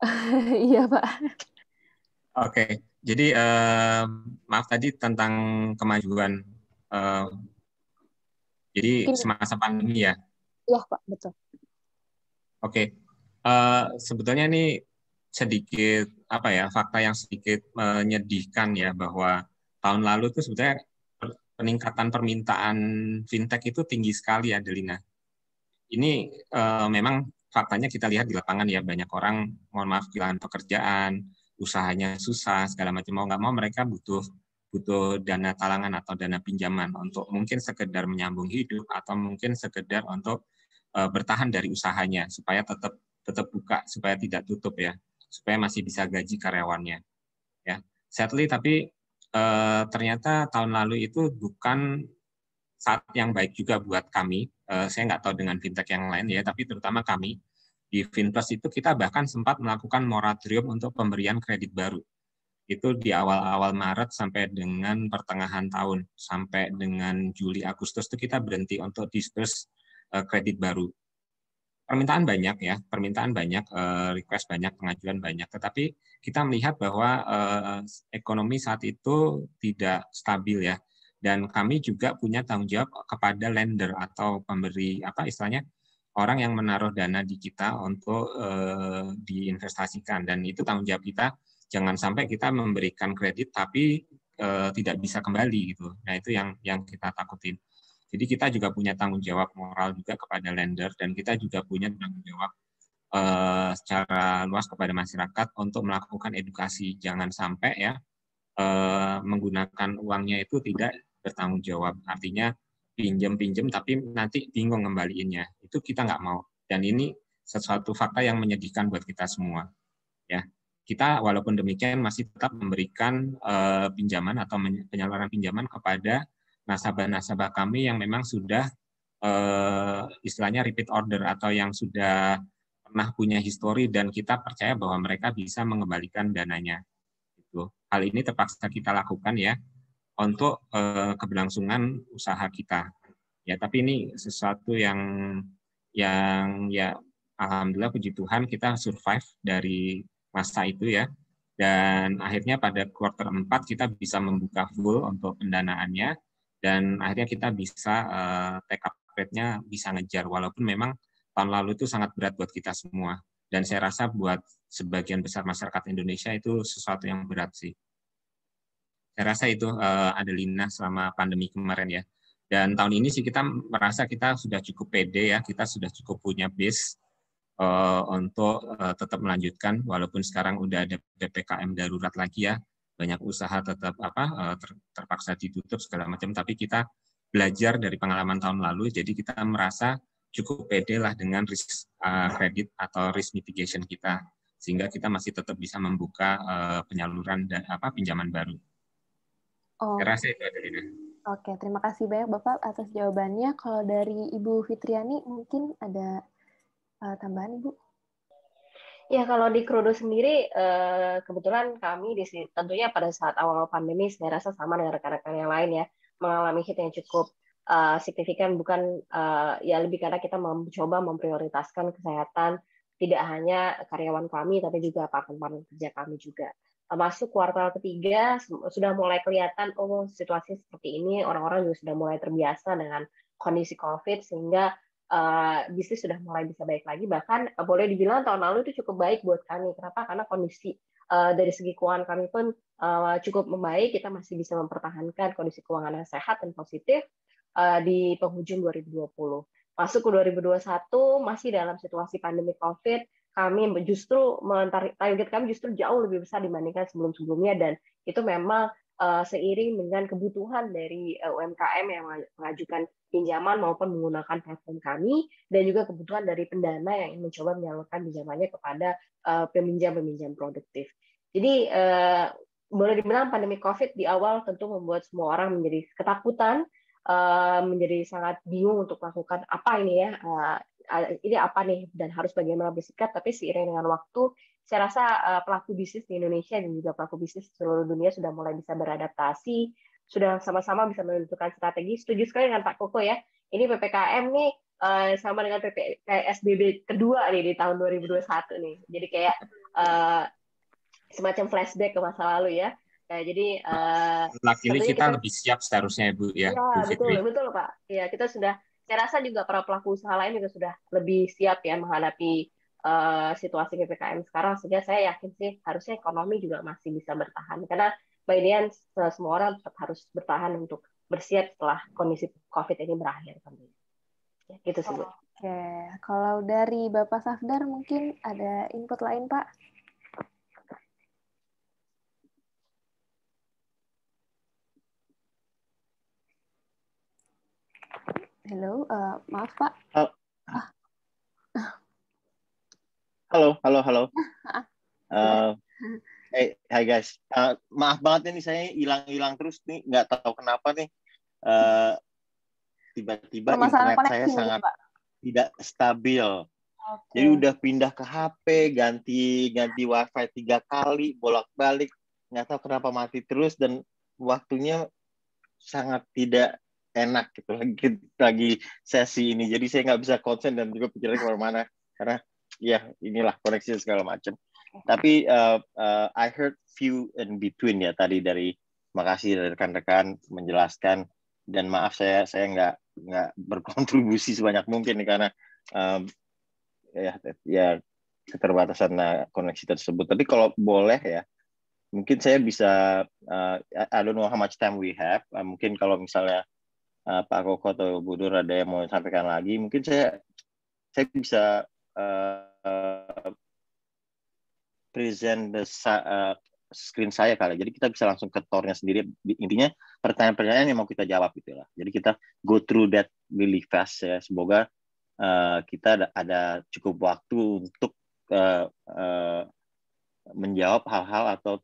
[SPEAKER 1] iya, Pak.
[SPEAKER 4] Oke. Okay. Jadi uh, maaf tadi tentang kemajuan. Uh, jadi Ini. semasa pandemi ya?
[SPEAKER 6] Iya pak, betul. Oke,
[SPEAKER 4] okay. uh, eh, sebetulnya ini sedikit apa ya fakta yang sedikit menyedihkan ya bahwa tahun lalu itu sebetulnya peningkatan permintaan fintech itu tinggi sekali ya Delina. Ini uh, memang faktanya kita lihat di lapangan ya banyak orang mohon maaf kehilangan pekerjaan, usahanya susah segala macam mau nggak mau mereka butuh butuh dana talangan atau dana pinjaman untuk mungkin sekedar menyambung hidup atau mungkin sekedar untuk uh, bertahan dari usahanya supaya tetap tetap buka supaya tidak tutup ya supaya masih bisa gaji karyawannya ya sadly tapi uh, ternyata tahun lalu itu bukan saat yang baik juga buat kami uh, saya nggak tahu dengan fintech yang lain ya tapi terutama kami di Finplus itu kita bahkan sempat melakukan moratorium untuk pemberian kredit baru. Itu di awal-awal Maret sampai dengan pertengahan tahun, sampai dengan Juli Agustus itu kita berhenti untuk disperse eh, kredit baru. Permintaan banyak ya, permintaan banyak, eh, request banyak, pengajuan banyak. Tetapi kita melihat bahwa eh, ekonomi saat itu tidak stabil ya. Dan kami juga punya tanggung jawab kepada lender atau pemberi apa istilahnya orang yang menaruh dana di kita untuk uh, diinvestasikan dan itu tanggung jawab kita jangan sampai kita memberikan kredit tapi uh, tidak bisa kembali gitu nah itu yang yang kita takutin jadi kita juga punya tanggung jawab moral juga kepada lender dan kita juga punya tanggung jawab uh, secara luas kepada masyarakat untuk melakukan edukasi jangan sampai ya uh, menggunakan uangnya itu tidak bertanggung jawab artinya pinjam-pinjam tapi nanti bingung ngembaliinnya. Itu kita nggak mau. Dan ini sesuatu fakta yang menyedihkan buat kita semua. Ya, kita walaupun demikian masih tetap memberikan uh, pinjaman atau penyaluran pinjaman kepada nasabah-nasabah kami yang memang sudah uh, istilahnya repeat order atau yang sudah pernah punya histori dan kita percaya bahwa mereka bisa mengembalikan dananya. Itu hal ini terpaksa kita lakukan ya untuk uh, keberlangsungan usaha kita. Ya, tapi ini sesuatu yang yang ya alhamdulillah puji Tuhan kita survive dari masa itu ya. Dan akhirnya pada kuartal 4 kita bisa membuka full untuk pendanaannya dan akhirnya kita bisa uh, take up rate-nya bisa ngejar walaupun memang tahun lalu itu sangat berat buat kita semua dan saya rasa buat sebagian besar masyarakat Indonesia itu sesuatu yang berat sih saya rasa itu uh, eh, ada selama pandemi kemarin ya. Dan tahun ini sih kita merasa kita sudah cukup pede ya, kita sudah cukup punya base uh, untuk uh, tetap melanjutkan walaupun sekarang udah ada PPKM darurat lagi ya. Banyak usaha tetap apa uh, ter, terpaksa ditutup segala macam tapi kita belajar dari pengalaman tahun lalu jadi kita merasa cukup pede lah dengan risk uh, atau risk mitigation kita sehingga kita masih tetap bisa membuka uh, penyaluran dan apa pinjaman baru. Oh. Saya rasa itu
[SPEAKER 2] Oke, terima kasih banyak Bapak atas jawabannya. Kalau dari Ibu Fitriani mungkin ada uh, tambahan Ibu?
[SPEAKER 6] Ya, kalau di Krodo sendiri, eh, kebetulan kami di sini, tentunya pada saat awal pandemi, saya rasa sama dengan rekan-rekan yang lain ya, mengalami hit yang cukup uh, signifikan, bukan uh, ya lebih karena kita mencoba memprioritaskan kesehatan tidak hanya karyawan kami, tapi juga partner-partner kerja kami juga masuk kuartal ketiga sudah mulai kelihatan oh situasi seperti ini orang-orang juga sudah mulai terbiasa dengan kondisi COVID sehingga uh, bisnis sudah mulai bisa baik lagi bahkan uh, boleh dibilang tahun lalu itu cukup baik buat kami kenapa karena kondisi uh, dari segi keuangan kami pun uh, cukup membaik kita masih bisa mempertahankan kondisi keuangan yang sehat dan positif uh, di penghujung 2020 masuk ke 2021 masih dalam situasi pandemi COVID kami justru target kami justru jauh lebih besar dibandingkan sebelum-sebelumnya dan itu memang uh, seiring dengan kebutuhan dari eh, UMKM yang mengajukan pinjaman maupun menggunakan platform kami dan juga kebutuhan dari pendana yang mencoba menyalurkan pinjamannya kepada eh, peminjam-peminjam uh, produktif. Jadi uh, boleh dibilang pandemi COVID di awal tentu membuat semua orang menjadi ketakutan, menjadi sangat bingung untuk melakukan apa ini ya Ah, ini apa nih dan harus bagaimana bersikap tapi seiring dengan waktu saya rasa uh, pelaku bisnis di Indonesia dan juga pelaku bisnis seluruh dunia sudah mulai bisa beradaptasi sudah sama-sama bisa menentukan strategi setuju sekali dengan Pak Koko ya ini ppkm nih uh, sama dengan PP, PSBB kedua nih di tahun 2021 nih jadi kayak uh, semacam flashback ke masa lalu ya Nah, jadi uh, lagi kita, kita lebih
[SPEAKER 4] siap seharusnya ya Bu ya. Ya
[SPEAKER 6] betul betul Pak. Ya kita sudah saya rasa juga para pelaku usaha lain juga sudah lebih siap ya menghadapi uh, situasi ppkm sekarang sehingga saya yakin sih harusnya ekonomi juga masih bisa bertahan karena by the semua orang tetap harus bertahan untuk bersiap setelah kondisi covid ini berakhir tentunya ya, gitu sih Bu.
[SPEAKER 2] Oke, kalau dari Bapak Safdar mungkin ada input lain Pak? Halo, uh, maaf Pak. Halo. Ah.
[SPEAKER 5] halo, halo, halo.
[SPEAKER 1] Uh,
[SPEAKER 5] hey, hi guys. Uh, maaf banget ini saya hilang-hilang terus nih, nggak tahu kenapa nih. tiba eh, tiba-tiba internet saya sangat Pak. tidak stabil. Okay. Jadi udah pindah ke HP, ganti ganti wifi tiga kali, bolak-balik, nggak tahu kenapa mati terus dan waktunya sangat tidak enak gitu lagi lagi sesi ini jadi saya nggak bisa konsen dan juga pikirannya kemana-mana karena ya inilah koneksi segala macam tapi uh, uh, I heard few in between ya tadi dari makasih dari rekan-rekan menjelaskan dan maaf saya saya nggak nggak berkontribusi sebanyak mungkin nih karena um, ya ya keterbatasan koneksi tersebut. Tapi kalau boleh ya mungkin saya bisa uh, I don't know how much time we have. Uh, mungkin kalau misalnya uh, Pak Koko atau Budur ada yang mau sampaikan lagi, mungkin saya saya bisa uh, present the uh, screen saya kali. Jadi kita bisa langsung ke tornya sendiri. Intinya pertanyaan-pertanyaan yang mau kita jawab gitu lah. Jadi kita go through that really fast ya. Semoga uh, kita ada, ada cukup waktu untuk uh, uh, menjawab hal-hal atau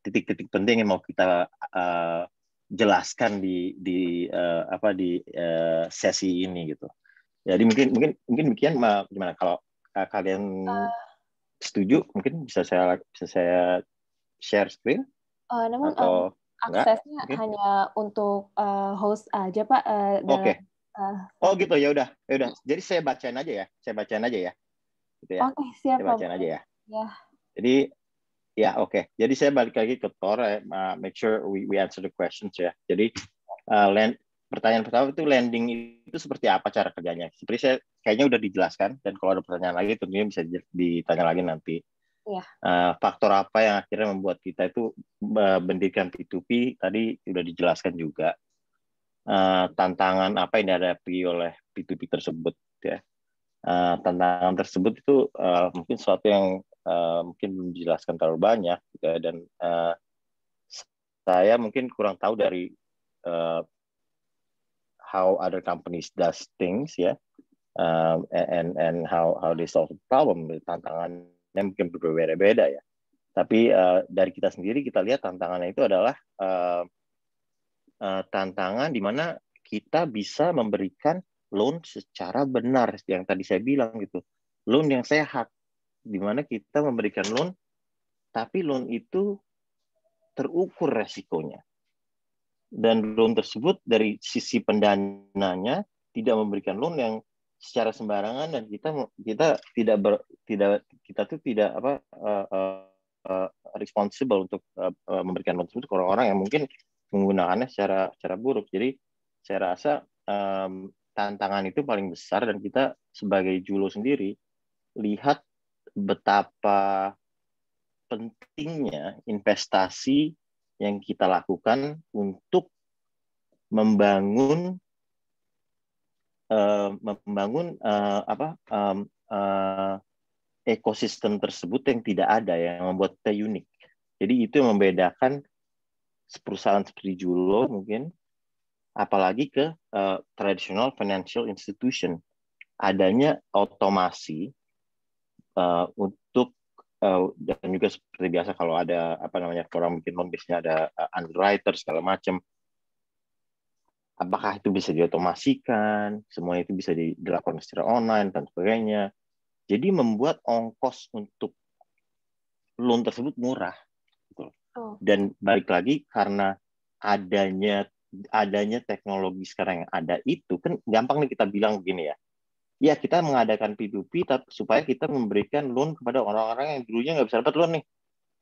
[SPEAKER 5] titik-titik uh, uh, penting yang mau kita uh, jelaskan di di uh, apa di uh, sesi ini gitu. Jadi mungkin mungkin mungkin demikian ma, gimana kalau uh, kalian uh, setuju mungkin bisa saya bisa saya share screen.
[SPEAKER 2] Uh, namun atau um, aksesnya enggak? hanya untuk uh, host aja Pak uh,
[SPEAKER 1] Oke. okay. uh,
[SPEAKER 5] Oh gitu ya udah. Ya udah. Jadi saya bacain aja ya. Saya bacain aja ya. Gitu ya. Oke,
[SPEAKER 1] okay, siap. Saya bacain aja ya. Ya.
[SPEAKER 5] Jadi Ya, oke. Okay. Jadi saya balik lagi ke Tor, uh, eh, make sure we, we answer the questions ya. Jadi uh, land, pertanyaan pertama itu landing itu seperti apa cara kerjanya? Seperti saya kayaknya udah dijelaskan dan kalau ada pertanyaan lagi tentunya bisa ditanya lagi nanti. Yeah. Iya. Uh, faktor apa yang akhirnya membuat kita itu uh, P2P tadi sudah dijelaskan juga. Uh, tantangan apa yang dihadapi oleh P2P tersebut ya. Uh, tantangan tersebut itu uh, mungkin sesuatu yang Eh, mungkin menjelaskan terlalu banyak juga, gitu ya. dan uh, saya mungkin kurang tahu dari uh, how other companies does things ya yeah, uh, and and how how they solve the problem tantangannya mungkin berbeda-beda ya tapi uh, dari kita sendiri kita lihat tantangannya itu adalah uh, uh, tantangan di mana kita bisa memberikan loan secara benar yang tadi saya bilang gitu loan yang sehat di mana kita memberikan loan, tapi loan itu terukur resikonya. Dan loan tersebut dari sisi pendananya tidak memberikan loan yang secara sembarangan dan kita kita tidak ber, tidak kita tuh tidak apa uh, uh, responsible untuk uh, memberikan loan tersebut ke orang-orang yang mungkin menggunakannya secara secara buruk. Jadi saya rasa um, tantangan itu paling besar dan kita sebagai Julo sendiri lihat betapa pentingnya investasi yang kita lakukan untuk membangun uh, membangun uh, apa um, uh, ekosistem tersebut yang tidak ada yang membuat kita unik. Jadi itu yang membedakan perusahaan seperti Julo mungkin apalagi ke uh, traditional financial institution adanya otomasi uh, untuk uh, dan juga seperti biasa kalau ada apa namanya orang mungkin loan ada uh, underwriter segala macam apakah itu bisa diotomasikan semua itu bisa dilakukan secara online dan sebagainya jadi membuat ongkos untuk loan tersebut murah gitu. oh. dan balik lagi karena adanya adanya teknologi sekarang yang ada itu kan gampang nih kita bilang begini ya ya kita mengadakan P2P tapi supaya kita memberikan loan kepada orang-orang yang dulunya nggak bisa dapat loan nih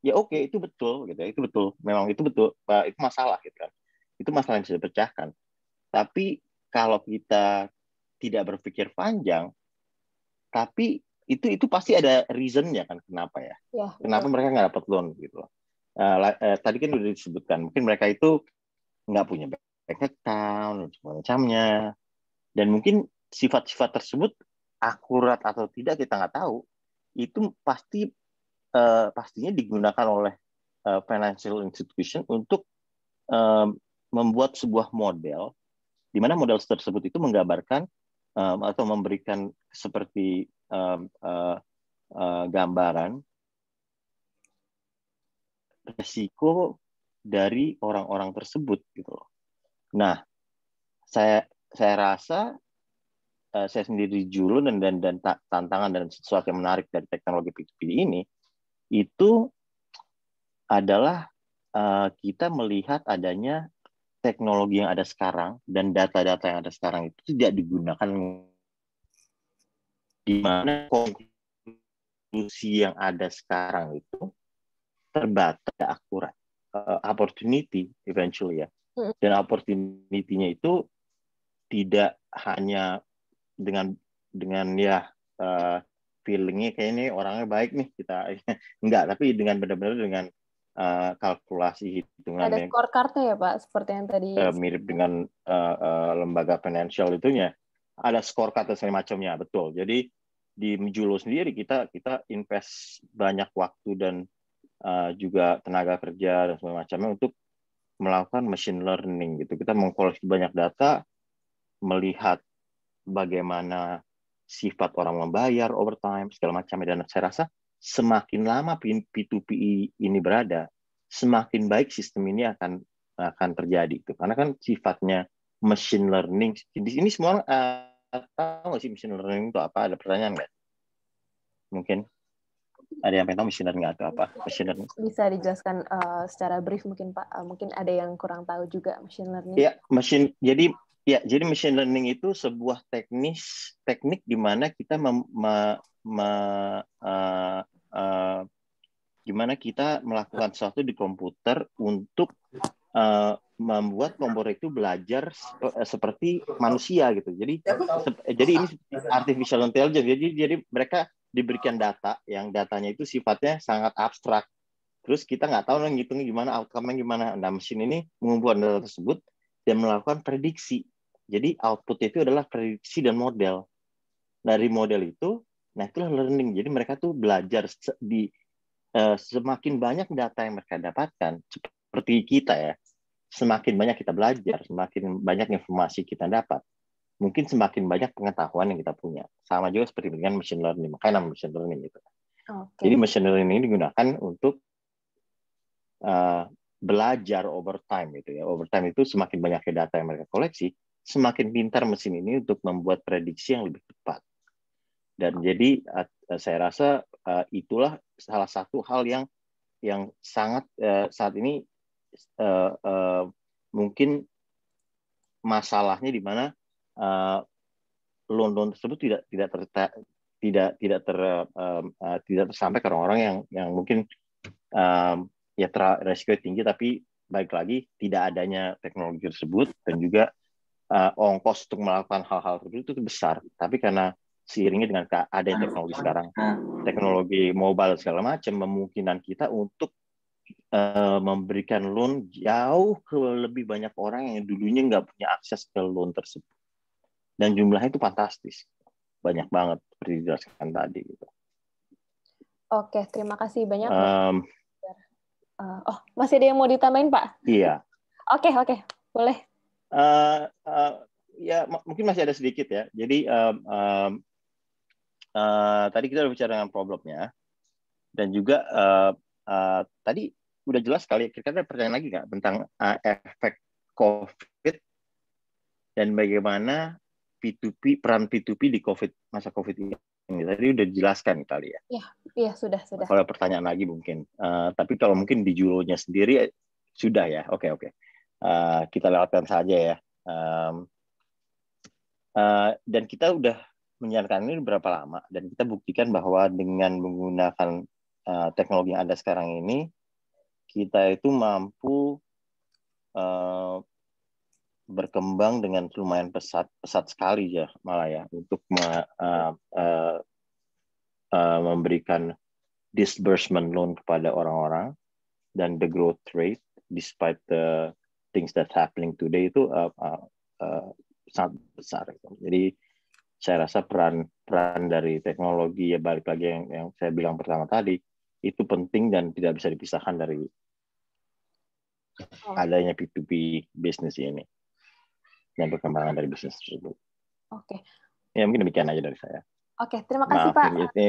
[SPEAKER 5] ya oke okay, itu betul gitu ya. itu betul memang itu betul itu masalah gitu kan itu masalah yang bisa dipecahkan tapi kalau kita tidak berpikir panjang tapi itu itu pasti ada reasonnya kan kenapa ya, ya kenapa betul. Ya. mereka nggak dapat loan gitu uh, uh, tadi kan sudah disebutkan mungkin mereka itu nggak punya bank account macamnya dan mungkin sifat-sifat tersebut akurat atau tidak kita nggak tahu itu pasti uh, pastinya digunakan oleh uh, financial institution untuk uh, membuat sebuah model di mana model tersebut itu menggambarkan um, atau memberikan seperti um, uh, uh, gambaran resiko dari orang-orang tersebut gitu Nah, saya saya rasa Eh, saya sendiri julun dan dan, dan tantangan dan sesuatu yang menarik dari teknologi P2P ini itu adalah uh, kita melihat adanya teknologi yang ada sekarang dan data-data yang ada sekarang itu tidak digunakan di mana konklusi yang ada sekarang itu terbatas akurat uh, opportunity eventually ya hmm. dan opportunity-nya itu tidak hanya dengan dengan ya uh, feelingnya kayak ini orangnya baik nih kita enggak tapi dengan benar-benar dengan uh, kalkulasi hitungan ada
[SPEAKER 2] scorecardnya ya pak seperti yang tadi uh,
[SPEAKER 5] mirip dengan uh, uh, lembaga financial itunya ada scorecard dan semacamnya macamnya betul jadi di Julo sendiri kita kita invest banyak waktu dan uh, juga tenaga kerja dan semacamnya macamnya untuk melakukan machine learning gitu kita mengkoleksi banyak data melihat bagaimana sifat orang membayar overtime segala macam dan saya rasa semakin lama P2P ini berada semakin baik sistem ini akan akan terjadi itu karena kan sifatnya machine learning Jadi ini semua uh, tahu nggak sih machine learning itu apa ada pertanyaan nggak mungkin ada yang pengen tahu machine learning atau apa machine learning
[SPEAKER 2] bisa dijelaskan uh, secara brief mungkin pak uh, mungkin ada yang kurang tahu juga machine learning ya
[SPEAKER 5] machine jadi Ya, jadi machine learning itu sebuah teknis teknik di mana kita mem, ma, ma, uh, uh, gimana kita melakukan sesuatu di komputer untuk uh, membuat komputer itu belajar e, seperti manusia gitu. Jadi eh, jadi ini artificial intelligence. Jadi jadi mereka diberikan data yang datanya itu sifatnya sangat abstrak. Terus kita nggak tahu ngitungnya gimana outcome-nya gimana. Nah, mesin ini mengumpulkan data tersebut dan melakukan prediksi jadi output itu adalah prediksi dan model. Dari model itu, nah itulah learning. Jadi mereka tuh belajar di uh, semakin banyak data yang mereka dapatkan, seperti kita ya, semakin banyak kita belajar, semakin banyak informasi kita dapat, mungkin semakin banyak pengetahuan yang kita punya. Sama juga seperti dengan machine learning, makanya nama machine learning itu. Okay. Jadi machine learning ini digunakan untuk uh, belajar over time gitu ya. Over time itu semakin banyaknya data yang mereka koleksi, semakin pintar mesin ini untuk membuat prediksi yang lebih tepat. Dan jadi eh, saya rasa eh, itulah salah satu hal yang yang sangat eh, saat ini mungkin masalahnya di mana London tersebut tidak tidak ter, tidak tidak ter tidak sampai ke orang-orang yang yang mungkin ya ter, resiko tinggi tapi baik lagi tidak adanya teknologi tersebut dan juga uh, ongkos untuk melakukan hal-hal tersebut itu besar. Tapi karena seiringnya dengan ada ah. teknologi sekarang, ah. teknologi mobile segala macam kemungkinan kita untuk uh, memberikan loan jauh ke lebih banyak orang yang dulunya nggak punya akses ke loan tersebut. Dan jumlahnya itu fantastis, banyak banget seperti dijelaskan tadi gitu.
[SPEAKER 2] Oke, terima kasih banyak. Um, oh, masih ada yang mau ditambahin Pak? Iya. Oke, oke, boleh
[SPEAKER 5] uh, ya mungkin masih ada sedikit ya. Jadi um, um, uh, tadi kita udah bicara dengan problemnya dan juga uh, uh, tadi udah jelas sekali kita ada pertanyaan lagi nggak tentang uh, efek COVID dan bagaimana P2P peran P2P di COVID masa COVID ini ini tadi udah dijelaskan kali ya.
[SPEAKER 2] Iya, iya sudah sudah. Kalau
[SPEAKER 5] pertanyaan lagi mungkin, uh, tapi kalau mungkin di sendiri sudah ya. Oke okay, oke. Okay uh, kita lewatkan saja ya. Um, uh, dan kita udah menjalankan ini berapa lama dan kita buktikan bahwa dengan menggunakan uh, teknologi yang ada sekarang ini kita itu mampu uh, berkembang dengan lumayan pesat pesat sekali ya malah ya untuk me, uh, uh, uh, memberikan disbursement loan kepada orang-orang dan the growth rate despite the things that happening today itu uh, uh, uh, sangat besar. Jadi saya rasa peran peran dari teknologi ya balik lagi yang, yang saya bilang pertama tadi itu penting dan tidak bisa dipisahkan dari oh. adanya P2P bisnis ini dan perkembangan dari bisnis tersebut. Oke. Okay. Ya mungkin demikian aja dari saya.
[SPEAKER 2] Oke, terima kasih Maaf, Pak.
[SPEAKER 5] Ini,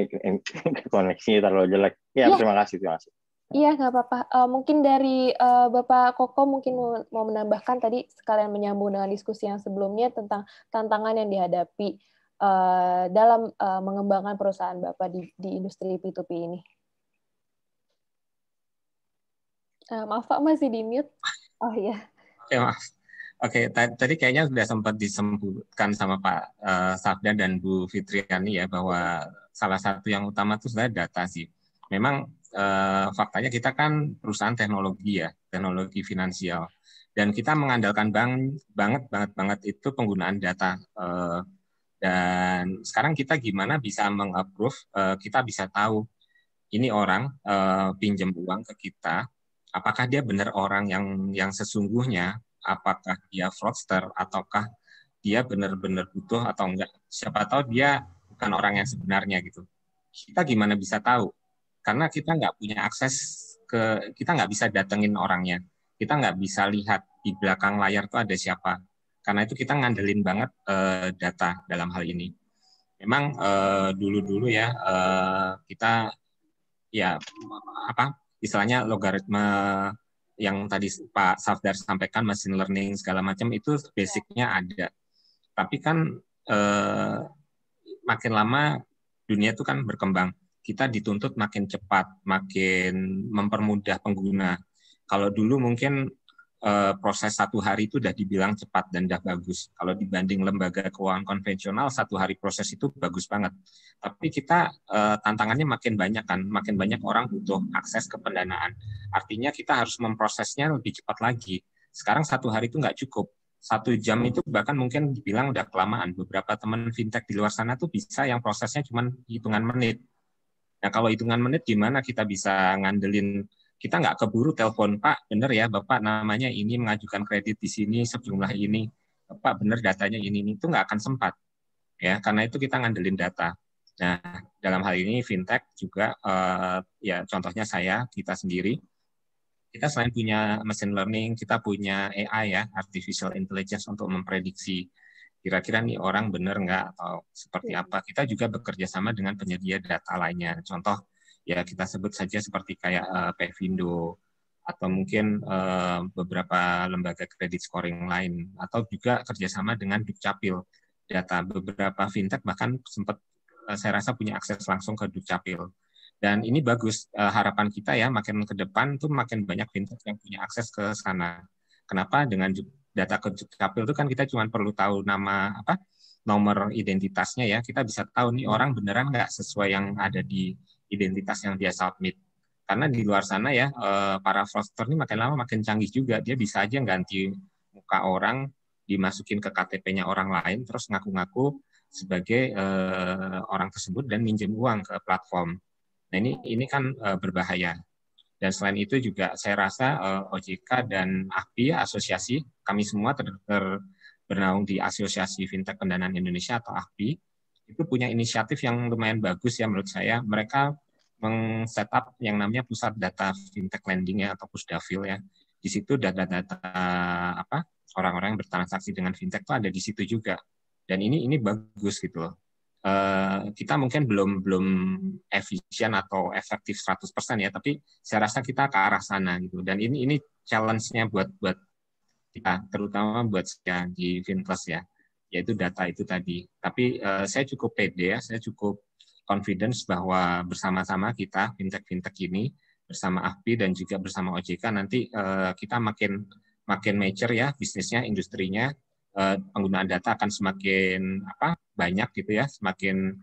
[SPEAKER 5] koneksinya terlalu jelek. Ya, yeah. terima kasih, terima kasih.
[SPEAKER 2] Iya, nggak apa-apa. Uh, mungkin dari uh, Bapak Koko mungkin mau menambahkan tadi sekalian menyambung dengan diskusi yang sebelumnya tentang tantangan yang dihadapi uh, dalam uh, mengembangkan perusahaan Bapak di, di industri P2P ini. Uh, maaf Pak, masih di mute. Oh iya.
[SPEAKER 4] Oke, maaf. Oke, tadi kayaknya sudah sempat disebutkan sama Pak uh, Sabda dan Bu Fitriani ya bahwa salah satu yang utama itu sebenarnya data sih. Memang eh, faktanya kita kan perusahaan teknologi ya, teknologi finansial. Dan kita mengandalkan bang, banget, banget, banget itu penggunaan data. Eh, dan sekarang kita gimana bisa mengapprove, eh, kita bisa tahu ini orang eh, pinjam uang ke kita, apakah dia benar orang yang yang sesungguhnya, apakah dia fraudster, ataukah dia benar-benar butuh atau enggak. Siapa tahu dia bukan orang yang sebenarnya gitu. Kita gimana bisa tahu karena kita nggak punya akses ke kita nggak bisa datengin orangnya kita nggak bisa lihat di belakang layar tuh ada siapa karena itu kita ngandelin banget uh, data dalam hal ini memang eh, dulu-dulu uh, ya uh, kita ya apa istilahnya logaritma yang tadi Pak Safdar sampaikan machine learning segala macam itu iya. basicnya ada tapi kan uh, makin lama dunia itu kan berkembang kita dituntut makin cepat, makin mempermudah pengguna. Kalau dulu mungkin eh, proses satu hari itu sudah dibilang cepat dan sudah bagus. Kalau dibanding lembaga keuangan konvensional, satu hari proses itu bagus banget. Tapi kita eh, tantangannya makin banyak kan, makin banyak orang butuh akses ke pendanaan. Artinya kita harus memprosesnya lebih cepat lagi. Sekarang satu hari itu nggak cukup. Satu jam itu bahkan mungkin dibilang udah kelamaan. Beberapa teman fintech di luar sana tuh bisa yang prosesnya cuma hitungan menit Nah kalau hitungan menit gimana kita bisa ngandelin kita nggak keburu telepon Pak, benar ya Bapak namanya ini mengajukan kredit di sini sejumlah ini, Pak, benar datanya ini ini itu nggak akan sempat ya karena itu kita ngandelin data. Nah dalam hal ini fintech juga uh, ya contohnya saya kita sendiri kita selain punya machine learning kita punya AI ya artificial intelligence untuk memprediksi kira-kira nih orang benar nggak atau seperti iya. apa. Kita juga bekerja sama dengan penyedia data lainnya. Contoh ya kita sebut saja seperti kayak uh, Pevindo atau mungkin uh, beberapa lembaga kredit scoring lain atau juga kerjasama dengan Dukcapil data beberapa fintech bahkan sempat uh, eh, saya rasa punya akses langsung ke Dukcapil dan ini bagus uh, harapan kita ya makin ke depan tuh makin banyak fintech yang punya akses ke sana kenapa dengan data kejut itu kan kita cuma perlu tahu nama apa nomor identitasnya ya kita bisa tahu nih orang beneran nggak sesuai yang ada di identitas yang dia submit karena di luar sana ya eh, para fraudster ini makin lama makin canggih juga dia bisa aja ganti muka orang dimasukin ke KTP-nya orang lain terus ngaku-ngaku sebagai eh, orang tersebut dan minjem uang ke platform. Nah ini ini kan eh, berbahaya. Dan selain itu juga saya rasa eh, OJK dan AKPI, asosiasi, kami semua ter, ter, bernaung di Asosiasi Fintech Pendanaan Indonesia atau AKPI, itu punya inisiatif yang lumayan bagus ya menurut saya. Mereka meng-setup yang namanya pusat data fintech lending ya atau pusdafil ya. Di situ data-data apa orang-orang yang bertransaksi dengan fintech itu ada di situ juga. Dan ini ini bagus gitu loh. Eh, kita mungkin belum belum efisien atau efektif 100% ya, tapi saya rasa kita ke arah sana gitu. Dan ini ini challenge-nya buat buat kita, terutama buat saya di Finclass ya, yaitu data itu tadi. Tapi uh, saya cukup pede ya, saya cukup confidence bahwa bersama-sama kita fintech-fintech ini bersama AFPI dan juga bersama OJK nanti uh, kita makin makin mature ya bisnisnya, industrinya, Eh, penggunaan data akan semakin apa banyak gitu ya, semakin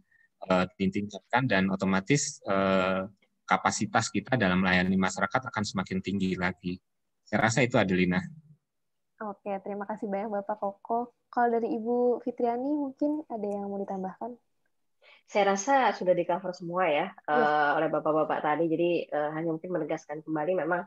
[SPEAKER 4] eh, ditingkatkan dan otomatis eh, kapasitas kita dalam melayani masyarakat akan semakin tinggi lagi. Saya rasa itu Adelina.
[SPEAKER 2] Oke, terima kasih banyak Bapak Koko. Kalau dari Ibu Fitriani mungkin ada yang mau ditambahkan?
[SPEAKER 6] Saya rasa sudah di cover semua ya, ya. oleh Bapak-Bapak tadi. Jadi hanya mungkin menegaskan kembali memang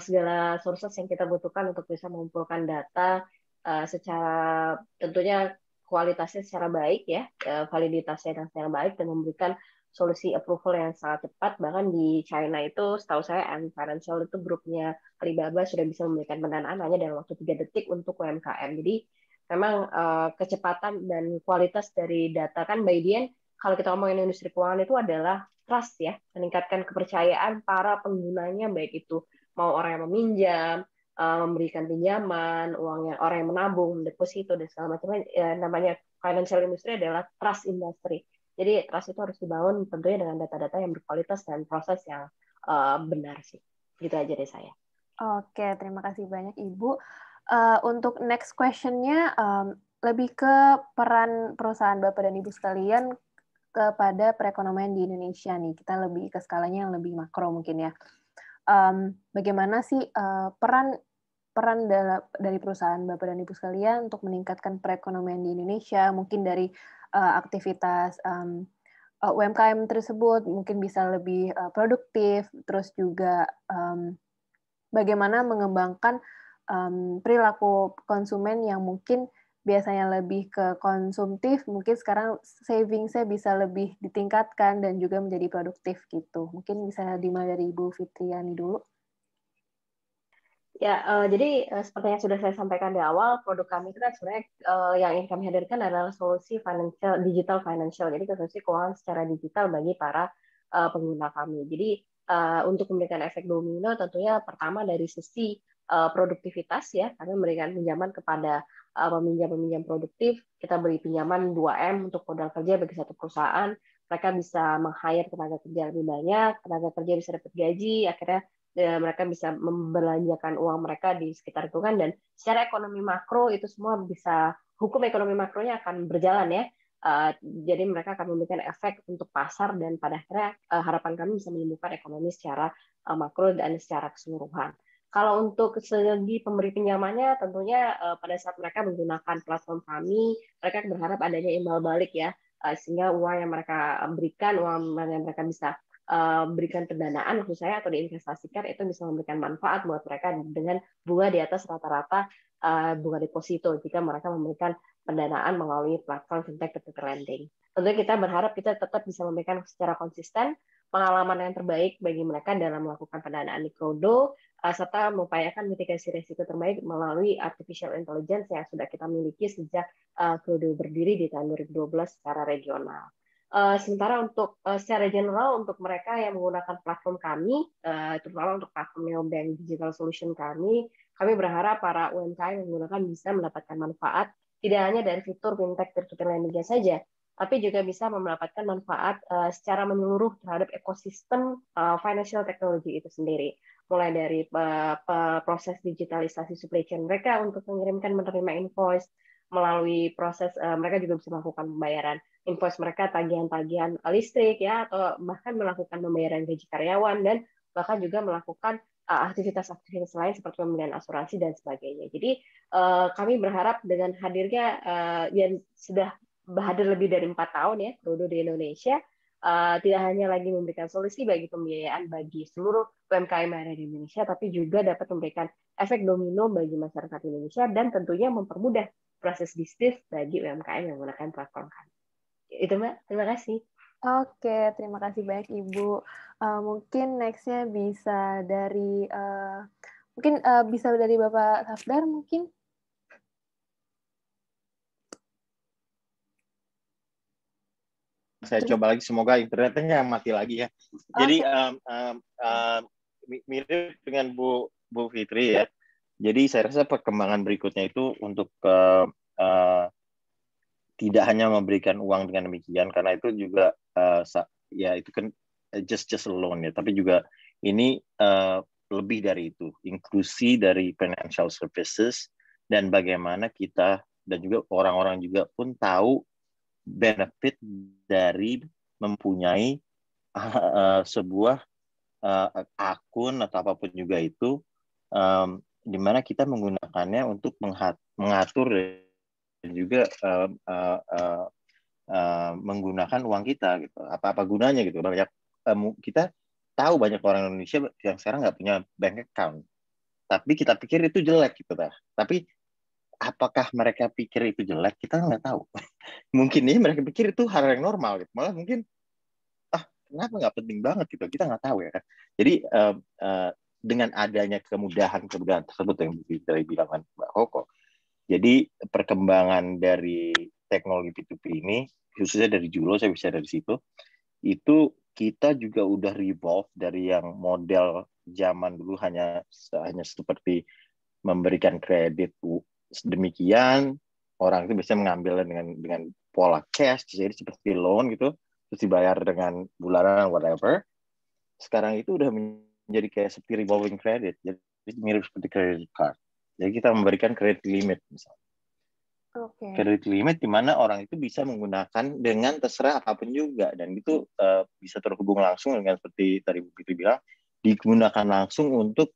[SPEAKER 6] segala sources yang kita butuhkan untuk bisa mengumpulkan data Eh, secara tentunya kualitasnya secara baik ya, eh, validitasnya yang secara baik dan memberikan solusi approval yang sangat cepat. Bahkan di China itu setahu saya Ant Financial itu grupnya Alibaba sudah bisa memberikan pendanaan hanya dalam waktu tiga detik untuk UMKM. Jadi memang eh, kecepatan dan kualitas dari data kan by the end kalau kita ngomongin industri keuangan itu adalah trust ya, meningkatkan kepercayaan para penggunanya baik itu mau orang yang meminjam, Eh, memberikan pinjaman, uang yang orang yang menabung, deposito dan segala macamnya ya, namanya financial industry adalah trust industry. Jadi trust itu harus dibangun tentunya dengan data-data yang berkualitas dan proses yang eh, benar sih. Gitu aja deh saya.
[SPEAKER 2] Oke, terima kasih banyak Ibu. Eh, untuk next questionnya lebih ke peran perusahaan Bapak dan Ibu sekalian kepada perekonomian di Indonesia nih. Kita lebih ke skalanya yang lebih makro mungkin ya um, bagaimana sih uh, peran peran dari perusahaan Bapak dan Ibu sekalian untuk meningkatkan perekonomian di Indonesia, mungkin dari uh, aktivitas um, eh, UMKM tersebut mungkin bisa lebih uh, produktif, terus juga um, bagaimana mengembangkan um, perilaku konsumen yang mungkin biasanya lebih ke konsumtif, mungkin sekarang saving saya bisa lebih ditingkatkan dan juga menjadi produktif
[SPEAKER 6] gitu. Mungkin bisa dimulai dari Ibu Fitriani dulu. Ya, uh, jadi uh, seperti yang sudah saya sampaikan di awal, produk kami itu kan sebenarnya uh, yang ingin kami hadirkan adalah solusi financial, digital financial, jadi solusi keuangan secara digital bagi para uh, pengguna kami. Jadi uh, untuk memberikan efek domino, tentunya pertama dari sisi uh, produktivitas ya kami memberikan pinjaman kepada eh, peminjam-peminjam produktif kita beri pinjaman 2M untuk modal kerja bagi satu perusahaan mereka bisa meng-hire tenaga kerja lebih banyak tenaga kerja bisa dapat gaji akhirnya eh, mereka bisa membelanjakan uang mereka di sekitar tukang dan secara ekonomi makro itu semua bisa hukum ekonomi makronya akan berjalan ya Uh, jadi mereka akan memberikan efek untuk pasar dan pada akhirnya uh, harapan kami bisa menyembuhkan ekonomi secara uh, makro dan secara keseluruhan. Kalau untuk segi pemberi pinjamannya, tentunya uh, pada saat mereka menggunakan platform kami, mereka berharap adanya imbal balik ya, uh, sehingga uang yang mereka eh, berikan, uang yang mereka bisa uh, berikan pendanaan maksud saya atau diinvestasikan itu bisa memberikan manfaat buat mereka dengan bunga di atas rata-rata uh, bunga deposito jika mereka memberikan pendanaan melalui platform fintech peer lending. Tentunya kita berharap kita tetap bisa memberikan secara konsisten pengalaman yang terbaik bagi mereka dalam melakukan pendanaan di Kodo, Eh, serta mengupayakan mitigasi risiko terbaik melalui artificial intelligence yang sudah kita miliki sejak uh, berdiri di tahun 2012 secara regional. Eh, sementara untuk secara general untuk mereka yang menggunakan platform kami, terutama untuk platform neobank digital solution kami, kami berharap para UMKM yang menggunakan bisa mendapatkan manfaat tidak hanya dari fitur fintech peer-to-peer lending saja, tapi juga bisa mendapatkan manfaat secara menyeluruh terhadap ekosistem financial technology itu sendiri mulai dari proses digitalisasi supply chain mereka untuk mengirimkan menerima invoice melalui proses e, mereka juga bisa melakukan pembayaran invoice mereka tagihan-tagihan listrik ya atau bahkan melakukan pembayaran gaji karyawan dan bahkan juga melakukan e, aktivitas-aktivitas lain seperti pembelian asuransi dan sebagainya. Jadi e, kami berharap dengan hadirnya yang sudah hadir lebih dari empat tahun ya Krudo di Indonesia Eh, tidak hanya lagi memberikan solusi bagi pembiayaan bagi seluruh UMKM yang ada di Indonesia, tapi juga dapat memberikan efek domino bagi masyarakat Indonesia dan tentunya mempermudah proses bisnis bagi UMKM yang menggunakan platform kami. Itu Mbak,
[SPEAKER 2] terima kasih. Oke, terima kasih banyak Ibu. Uh, mungkin nextnya bisa dari uh, mungkin uh, bisa dari Bapak Safdar mungkin.
[SPEAKER 5] saya coba lagi semoga internetnya mati lagi ya. Jadi okay. um, um, um, mirip dengan Bu Bu Fitri ya. Jadi saya rasa perkembangan berikutnya itu untuk uh, uh, tidak hanya memberikan uang dengan demikian karena itu juga uh, ya itu kan eh, just just loan ya, tapi juga ini uh, lebih dari itu, inklusi dari financial services dan bagaimana kita dan juga orang-orang juga pun tahu benefit dari mempunyai uh, sebuah uh, akun atau apapun juga itu um, di mana kita menggunakannya untuk mengatur dan juga uh, uh, uh, uh, menggunakan uang kita gitu apa apa gunanya gitu banyak uh, kita tahu banyak orang Indonesia yang sekarang nggak punya bank account tapi kita pikir itu jelek gitu lah tapi apakah mereka pikir itu jelek kita nggak tahu mungkin nih mereka pikir itu hal yang normal gitu malah mungkin ah kenapa nggak penting banget gitu kita nggak tahu ya kan jadi uh, uh, dengan adanya kemudahan kemudahan tersebut yang dari bilangan Mbak Hoko jadi perkembangan dari teknologi P2P ini khususnya dari Julo saya bisa dari situ itu kita juga udah revolve dari yang model zaman dulu hanya hanya seperti memberikan kredit demikian orang itu bisa mengambilnya dengan dengan pola cash jadi seperti loan gitu terus dibayar dengan bulanan whatever sekarang itu udah menjadi kayak seperti revolving credit jadi mirip seperti credit card jadi kita memberikan credit limit misalnya Okay. Credit limit di mana orang itu bisa menggunakan dengan terserah apapun juga dan itu uh, bisa terhubung langsung dengan seperti tadi Bu Fitri bilang digunakan langsung untuk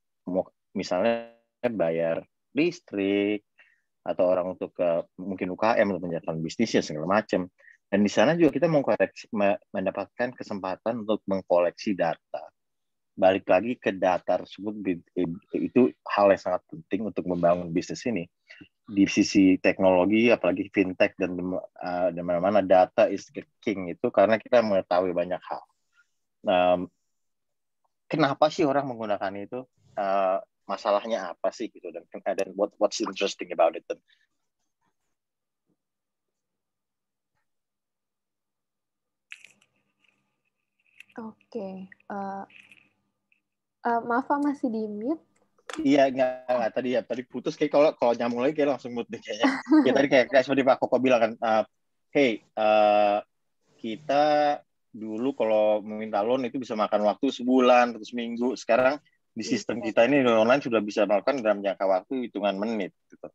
[SPEAKER 5] misalnya bayar listrik, atau orang untuk ke eh, mungkin UKM untuk menjalankan bisnisnya segala macam. Dan di sana juga kita mengkoleksi, mendapatkan kesempatan untuk mengkoleksi data. Balik lagi ke data tersebut itu hal yang sangat penting untuk membangun bisnis ini. Di sisi teknologi, apalagi fintech dan eh, mana-mana data is the king itu karena kita mengetahui banyak hal. Nah, kenapa sih orang menggunakan itu? Eh, masalahnya apa sih gitu dan eh, dan what what's interesting about it dan
[SPEAKER 1] Oke, okay.
[SPEAKER 2] uh, eh, uh, eh, maaf masih di mute.
[SPEAKER 5] Iya nggak nggak tadi ya tadi putus kayak kalau kalau nyambung lagi kayak langsung mute deh kayaknya. ya tadi kayak, kayak seperti Pak Koko bilang kan, uh, hey uh, kita dulu kalau meminta loan itu bisa makan waktu sebulan terus minggu. Sekarang di iya, sistem iya. kita ini online sudah bisa melakukan dalam jangka waktu hitungan menit gitu.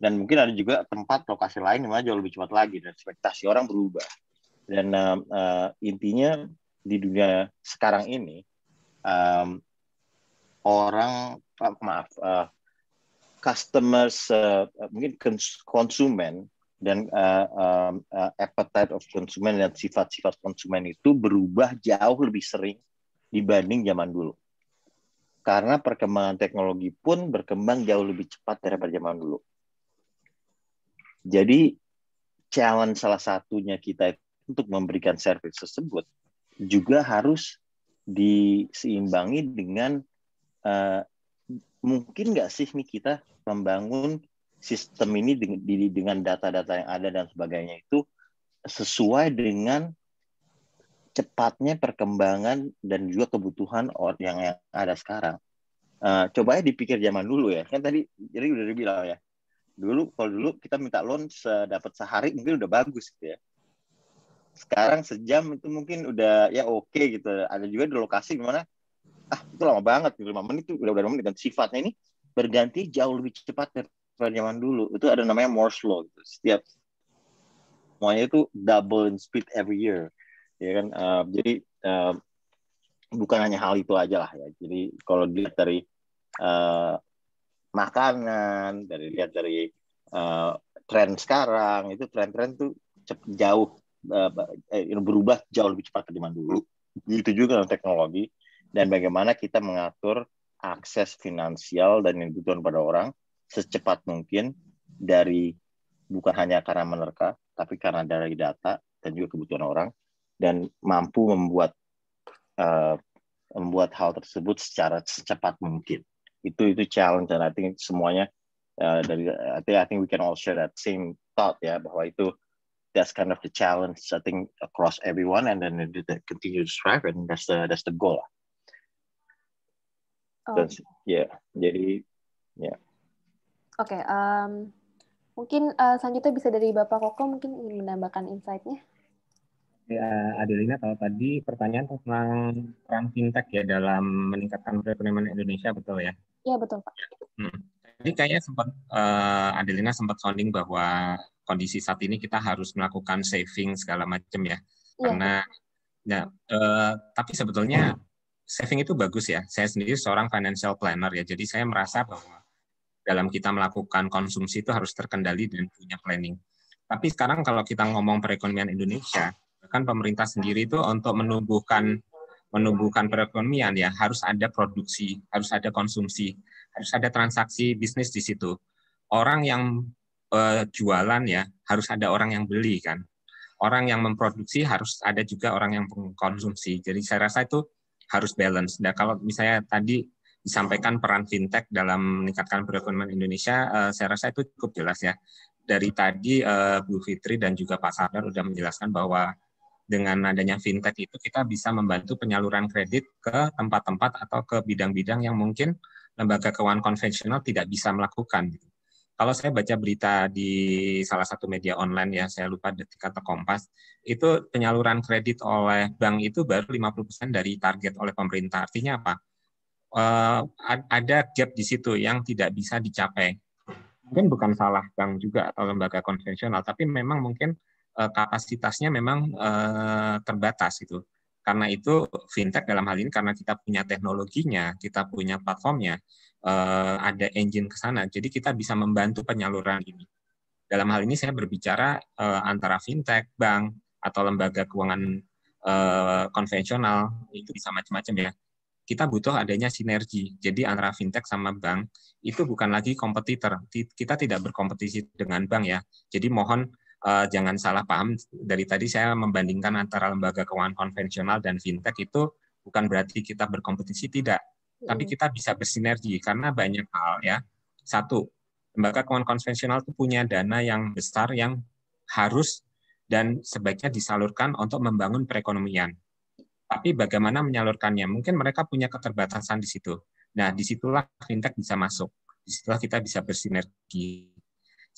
[SPEAKER 5] Dan mungkin ada juga tempat lokasi lain yang jauh lebih cepat lagi dan ekspektasi orang berubah. Dan uh, uh, intinya di dunia sekarang ini um, orang uh, maaf uh, customers uh, uh mungkin konsumen dan uh, um, uh, appetite of konsumen dan sifat-sifat konsumen itu berubah jauh lebih sering dibanding zaman dulu karena perkembangan teknologi pun berkembang jauh lebih cepat daripada zaman dulu. Jadi challenge salah satunya kita untuk memberikan service tersebut juga harus diseimbangi dengan uh, mungkin nggak sih nih kita membangun sistem ini dengan data-data yang ada dan sebagainya itu sesuai dengan cepatnya perkembangan dan juga kebutuhan orang yang ada sekarang. Uh, coba ya dipikir zaman dulu ya. Kan tadi jadi udah dibilang ya. Dulu kalau dulu kita minta loan sedapat sehari mungkin udah bagus gitu ya. Sekarang sejam itu mungkin udah ya oke okay, gitu. Ada juga di lokasi gimana ah itu lama banget 5 menit itu udah udah menit dan sifatnya ini berganti jauh lebih cepat daripada zaman dulu. Itu ada namanya Morse law gitu. Setiap semuanya itu double in speed every year ya kan uh, jadi uh, bukan hanya hal itu aja lah ya jadi kalau dilihat dari uh, makanan dari lihat dari uh, tren sekarang itu tren-tren tuh jauh uh, berubah jauh lebih cepat ketimbang dulu itu juga dengan teknologi dan bagaimana kita mengatur akses finansial dan yang dibutuhkan pada orang secepat mungkin dari bukan hanya karena menerka tapi karena dari data dan juga kebutuhan orang dan mampu membuat uh, membuat hal tersebut secara secepat mungkin. Itu itu challenge dan I think semuanya uh, dari I think I think we can all share that same thought ya bahwa itu that's kind of the challenge I think across everyone and then that continue to strive and that's the that's the goal. Oh. yeah, jadi ya.
[SPEAKER 4] Yeah.
[SPEAKER 2] Oke, okay, um, mungkin uh, selanjutnya bisa dari Bapak Koko mungkin ingin menambahkan insight-nya.
[SPEAKER 4] Ya, Adelina, kalau tadi pertanyaan tentang peran fintech ya dalam meningkatkan perekonomian Indonesia, betul ya? Iya, betul Pak. Hmm. Jadi kayaknya sempat uh, Adelina sempat sounding bahwa kondisi saat ini kita harus melakukan saving segala macam ya, iya,
[SPEAKER 1] ya. karena
[SPEAKER 4] ya, uh, tapi sebetulnya saving itu bagus ya. Saya sendiri seorang financial planner ya, jadi saya merasa bahwa dalam kita melakukan konsumsi itu harus terkendali dan punya planning. Tapi sekarang kalau kita ngomong perekonomian Indonesia, kan pemerintah sendiri itu untuk menumbuhkan menumbuhkan perekonomian ya harus ada produksi, harus ada konsumsi, harus ada transaksi bisnis di situ. Orang yang eh, jualan ya harus ada orang yang beli kan. Orang yang memproduksi harus ada juga orang yang mengkonsumsi. Jadi saya rasa itu harus balance. Nah kalau misalnya tadi disampaikan peran fintech dalam meningkatkan perekonomian Indonesia, eh, saya rasa itu cukup jelas ya. Dari tadi eh, Bu Fitri dan juga Pak Sardar sudah menjelaskan bahwa dengan adanya fintech itu kita bisa membantu penyaluran kredit ke tempat-tempat atau ke bidang-bidang yang mungkin lembaga keuangan konvensional tidak bisa melakukan. Kalau saya baca berita di salah satu media online ya, saya lupa detik atau kompas, itu penyaluran kredit oleh bank itu baru 50% dari target oleh pemerintah. Artinya apa? Uh, ada gap di situ yang tidak bisa dicapai. Mungkin bukan salah bank juga atau lembaga konvensional, tapi memang mungkin Eh, kapasitasnya memang eh, terbatas itu. Karena itu fintech dalam hal ini karena kita punya teknologinya, kita punya platformnya, eh, ada engine ke sana. Jadi kita bisa membantu penyaluran ini. Dalam hal ini saya berbicara antara fintech, bank atau lembaga keuangan konvensional itu bisa macam-macam ya kita butuh adanya sinergi. Jadi antara fintech sama bank itu bukan lagi kompetitor. Kita tidak berkompetisi dengan bank ya. Jadi mohon uh, jangan salah paham dari tadi saya membandingkan antara lembaga keuangan konvensional dan fintech itu bukan berarti kita berkompetisi tidak, tapi mm. kita bisa bersinergi karena banyak hal ya. Satu, lembaga keuangan konvensional itu punya dana yang besar yang harus dan sebaiknya disalurkan untuk membangun perekonomian. Tapi bagaimana menyalurkannya? Mungkin mereka punya keterbatasan di situ. Nah, disitulah fintech bisa masuk. Disitulah kita bisa bersinergi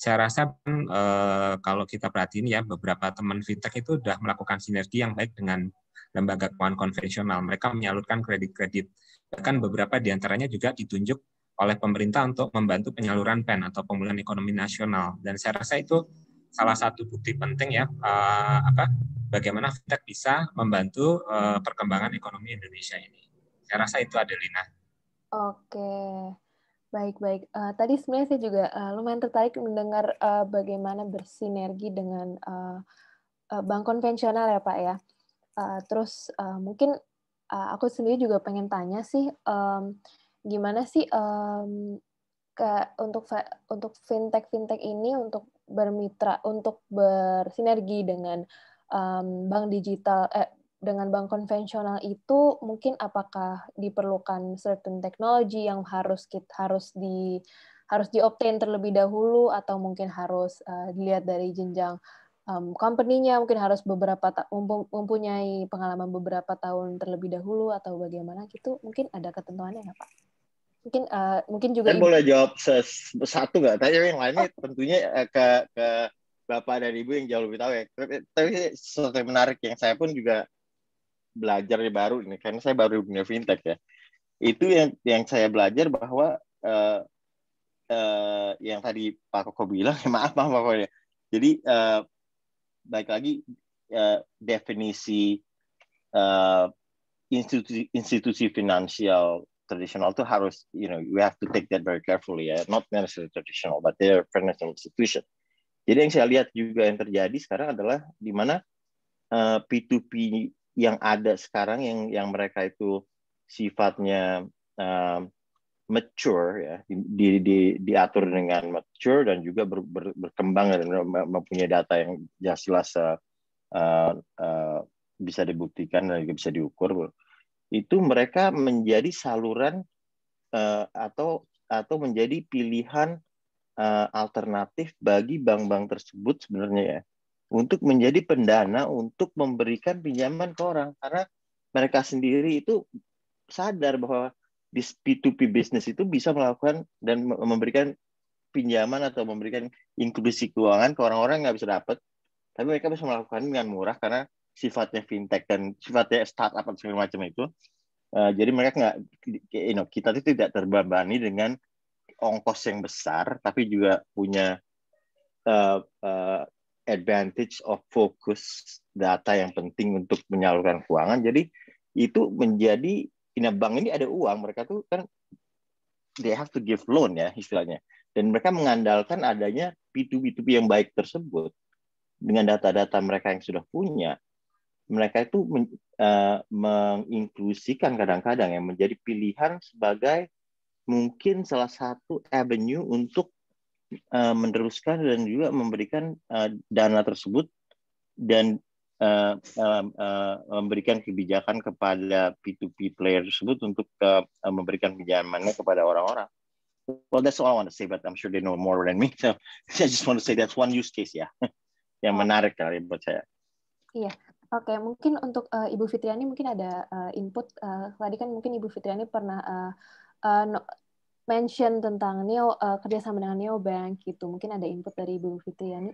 [SPEAKER 4] saya rasa eh, kalau kita perhatiin ya beberapa teman fintech itu sudah melakukan sinergi yang baik dengan lembaga keuangan konvensional. Mereka menyalurkan kredit-kredit. Bahkan beberapa diantaranya juga ditunjuk oleh pemerintah untuk membantu penyaluran PEN atau pemulihan ekonomi nasional. Dan saya rasa itu salah satu bukti penting ya eh, apa bagaimana fintech bisa membantu eh, perkembangan ekonomi Indonesia ini. Saya rasa itu ada Lina.
[SPEAKER 2] Oke. Baik-baik. Uh, eh, tadi sebenarnya saya juga uh, lumayan tertarik mendengar uh, bagaimana bersinergi dengan uh, uh, bank konvensional ya Pak ya. Uh, terus uh, mungkin uh, aku sendiri juga pengen tanya sih, um, gimana sih um, ke, untuk untuk fintech fintech ini untuk bermitra, untuk bersinergi dengan um, bank digital, eh, dengan bank konvensional itu mungkin apakah diperlukan certain technology yang harus kita harus di harus diobtain terlebih dahulu atau mungkin harus uh, dilihat dari jenjang um, company-nya mungkin harus beberapa mempunyai pengalaman beberapa tahun terlebih dahulu atau bagaimana gitu mungkin ada ketentuannya nggak Pak? Mungkin uh, mungkin juga Saya boleh
[SPEAKER 5] jawab satu nggak? Tanya yang lainnya oh. tentunya eh, ke ke bapak dan ibu yang jauh lebih tahu ya. Tapi, tapi sesuatu yang menarik yang saya pun juga belajar baru ini karena saya baru dunia fintech ya itu yang yang saya belajar bahwa uh, uh, yang tadi Pak Koko bilang ya maaf maaf Pak Koko jadi uh, baik lagi uh, definisi uh, institusi institusi finansial tradisional itu harus you know we have to take that very carefully ya not necessarily traditional but their financial institution jadi yang saya lihat juga yang terjadi sekarang adalah di mana uh, P2P yang ada sekarang yang yang mereka itu sifatnya uh, mature ya di, di, diatur dengan mature dan juga ber, ber, berkembang dan mempunyai data yang jelas uh, uh, bisa dibuktikan dan juga bisa diukur itu mereka menjadi saluran uh, atau atau menjadi pilihan uh, alternatif bagi bank-bank tersebut sebenarnya ya untuk menjadi pendana untuk memberikan pinjaman ke orang karena mereka sendiri itu sadar bahwa di P2P bisnis itu bisa melakukan dan memberikan pinjaman atau memberikan inklusi keuangan ke orang-orang yang nggak bisa dapat tapi mereka bisa melakukan dengan murah karena sifatnya fintech dan sifatnya startup atau segala macam itu eh, jadi mereka nggak you know, kita itu tidak terbebani dengan ongkos yang besar tapi juga punya uh, uh, advantage of focus data yang penting untuk menyalurkan keuangan. Jadi itu menjadi karena bank ini ada uang, mereka tuh kan they have to give loan ya istilahnya. Dan mereka mengandalkan adanya p 2 p yang baik tersebut dengan data-data mereka yang sudah punya, mereka itu men, uh, menginklusikan kadang-kadang yang menjadi pilihan sebagai mungkin salah satu avenue untuk uh, meneruskan dan juga memberikan uh, dana tersebut dan uh, uh, uh, memberikan kebijakan kepada P2P player tersebut untuk uh, memberikan pinjamannya kepada orang-orang. Well, that's all I want to say, but I'm sure they know more than me. So I just want to say that's one use case ya, yang oh. menarik dari buat saya.
[SPEAKER 2] Iya, yeah. oke. Okay. Mungkin untuk uh, Ibu Fitriani mungkin ada uh, input. Uh, tadi kan mungkin Ibu Fitriani pernah uh, uh, mention tentang Neo uh, kerjasama dengan Neo Bank gitu. Mungkin ada input dari Bu Fitriani.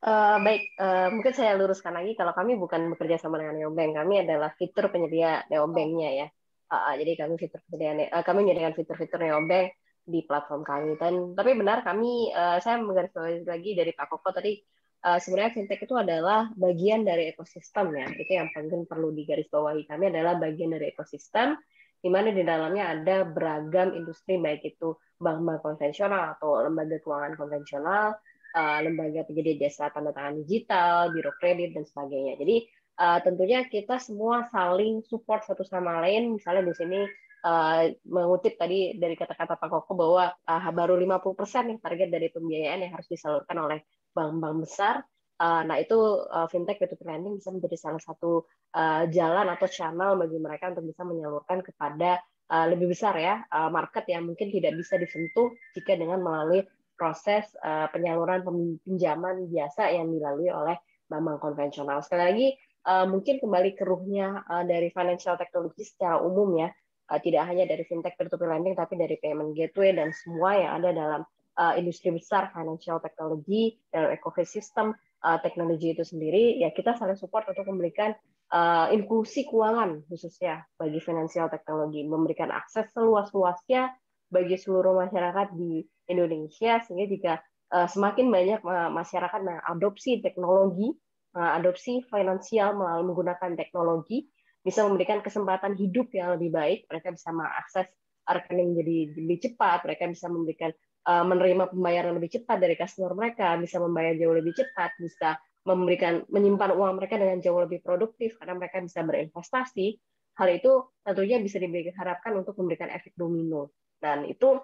[SPEAKER 6] Ya, uh, eh, baik, uh, mungkin saya luruskan lagi kalau kami bukan bekerja sama dengan Neobank, kami adalah fitur penyedia Neobanknya ya. Uh, uh, jadi kami fitur penyedia, uh, kami menyediakan fitur-fitur Neobank di platform kami. Dan tapi benar kami, uh, saya menggarisbawahi lagi dari Pak Koko tadi, uh, sebenarnya fintech itu adalah bagian dari ekosistem ya. Itu yang paling perlu digarisbawahi kami adalah bagian dari ekosistem di mana di dalamnya ada beragam industri baik itu bank-bank konvensional atau lembaga keuangan konvensional, eh, lembaga penyedia jasa tanda tangan digital, biro kredit dan sebagainya. Jadi eh, tentunya kita semua saling support satu sama lain. Misalnya di sini eh, mengutip tadi dari kata-kata Pak Koko bahwa baru 50% nih target dari pembiayaan yang harus disalurkan oleh bank-bank besar Uh, nah itu uh, fintech peer to lending bisa menjadi salah satu uh, jalan atau channel bagi mereka untuk bisa menyalurkan kepada uh, lebih besar ya uh, market yang mungkin tidak bisa disentuh jika dengan melalui proses uh, penyaluran pinjaman biasa yang dilalui oleh bank konvensional. Sekali lagi uh, mungkin kembali keruhnya uh, dari financial technology secara umum ya, uh, tidak hanya dari fintech peer to lending tapi dari payment gateway dan semua yang ada dalam uh, industri besar financial technology dalam ekosistem uh, teknologi itu sendiri, ya kita saling support untuk memberikan uh, inklusi keuangan khususnya bagi finansial teknologi, memberikan akses seluas-luasnya bagi seluruh masyarakat di Indonesia sehingga jika uh, semakin banyak masyarakat mengadopsi teknologi, mengadopsi finansial melalui menggunakan teknologi, bisa memberikan kesempatan hidup yang lebih baik, mereka bisa mengakses rekening jadi lebih cepat, mereka bisa memberikan Eh, menerima pembayaran lebih cepat dari customer mereka, bisa membayar jauh lebih cepat, bisa memberikan menyimpan uang mereka dengan jauh lebih produktif karena mereka bisa berinvestasi. Hal itu tentunya bisa diharapkan untuk memberikan efek domino. Dan itu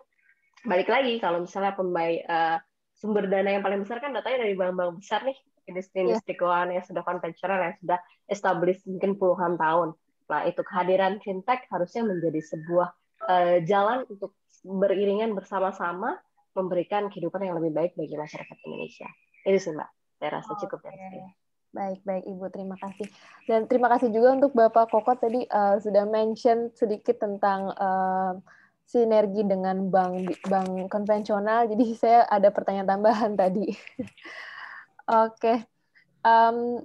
[SPEAKER 6] balik lagi kalau misalnya pembay uh, sumber dana yang paling besar kan datanya dari bank-bank besar nih, industri-industri yeah. keuangan yang sudah konvensional yang sudah established mungkin puluhan tahun. Nah, itu kehadiran fintech harusnya menjadi sebuah uh, jalan untuk beriringan bersama-sama memberikan kehidupan yang lebih baik bagi masyarakat Indonesia. Itu sih Mbak, saya rasa cukup dari
[SPEAKER 2] Baik, baik Ibu, terima kasih. Dan terima kasih juga untuk Bapak Koko tadi uh, sudah mention sedikit tentang uh, sinergi dengan bank bank konvensional. Jadi saya ada pertanyaan tambahan tadi. Oke. okay. um,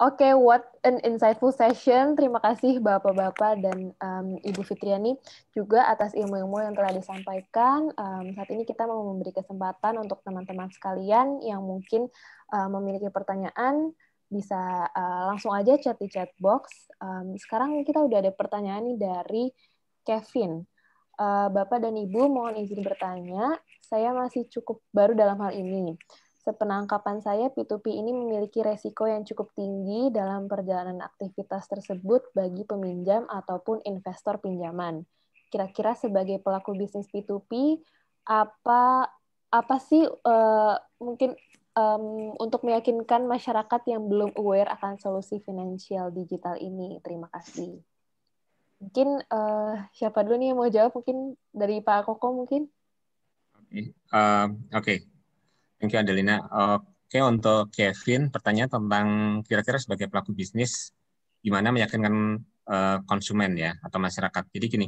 [SPEAKER 2] Oke, okay, what an insightful session. Terima kasih Bapak-Bapak dan um, Ibu Fitriani juga atas ilmu-ilmu yang telah disampaikan. Um, saat ini kita mau memberi kesempatan untuk teman-teman sekalian yang mungkin uh, memiliki pertanyaan bisa uh, langsung aja chat di chat box. Um, sekarang kita udah ada pertanyaan nih dari Kevin. Uh, Bapak dan Ibu mohon izin bertanya, saya masih cukup baru dalam hal ini. Sepenangkapan saya, P2P ini memiliki resiko yang cukup tinggi dalam perjalanan aktivitas tersebut bagi peminjam ataupun investor pinjaman. Kira-kira sebagai pelaku bisnis P2P, apa apa sih uh, mungkin um, untuk meyakinkan masyarakat yang belum aware akan solusi finansial digital ini? Terima kasih. Mungkin uh, siapa dulu nih yang mau jawab? Mungkin dari Pak Koko mungkin?
[SPEAKER 4] Oke, eh, okay Thank you Adelina. Oke untuk Kevin, pertanyaan tentang kira-kira sebagai pelaku bisnis gimana meyakinkan eh, konsumen ya atau masyarakat. Jadi gini,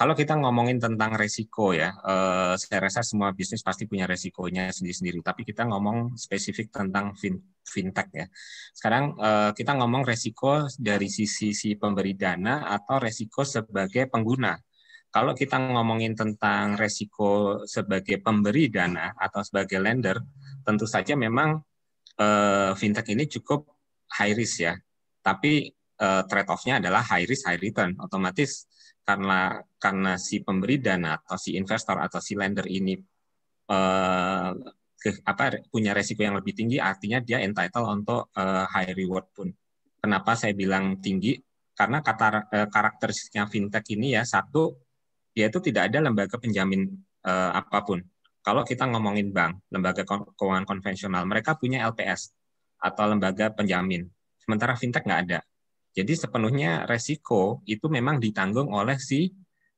[SPEAKER 4] kalau kita ngomongin tentang resiko ya, uh, saya rasa semua bisnis pasti punya resikonya sendiri-sendiri. Tapi kita ngomong spesifik tentang fintech ya. Sekarang eh, kita ngomong resiko dari sisi si pemberi dana atau resiko sebagai pengguna kalau kita ngomongin tentang resiko sebagai pemberi dana atau sebagai lender, tentu saja memang uh, fintech ini cukup high risk ya. Tapi uh, eh, trade off-nya adalah high risk high return. Otomatis karena karena si pemberi dana atau si investor atau si lender ini uh, ke, apa punya resiko yang lebih tinggi artinya dia entitled untuk uh, high reward pun. Kenapa saya bilang tinggi? Karena kata uh, karakteristiknya fintech ini ya satu yaitu tidak ada lembaga penjamin uh, apapun. Kalau kita ngomongin bank, lembaga keuangan konvensional, mereka punya LPS atau lembaga penjamin. Sementara fintech nggak ada. Jadi sepenuhnya resiko itu memang ditanggung oleh si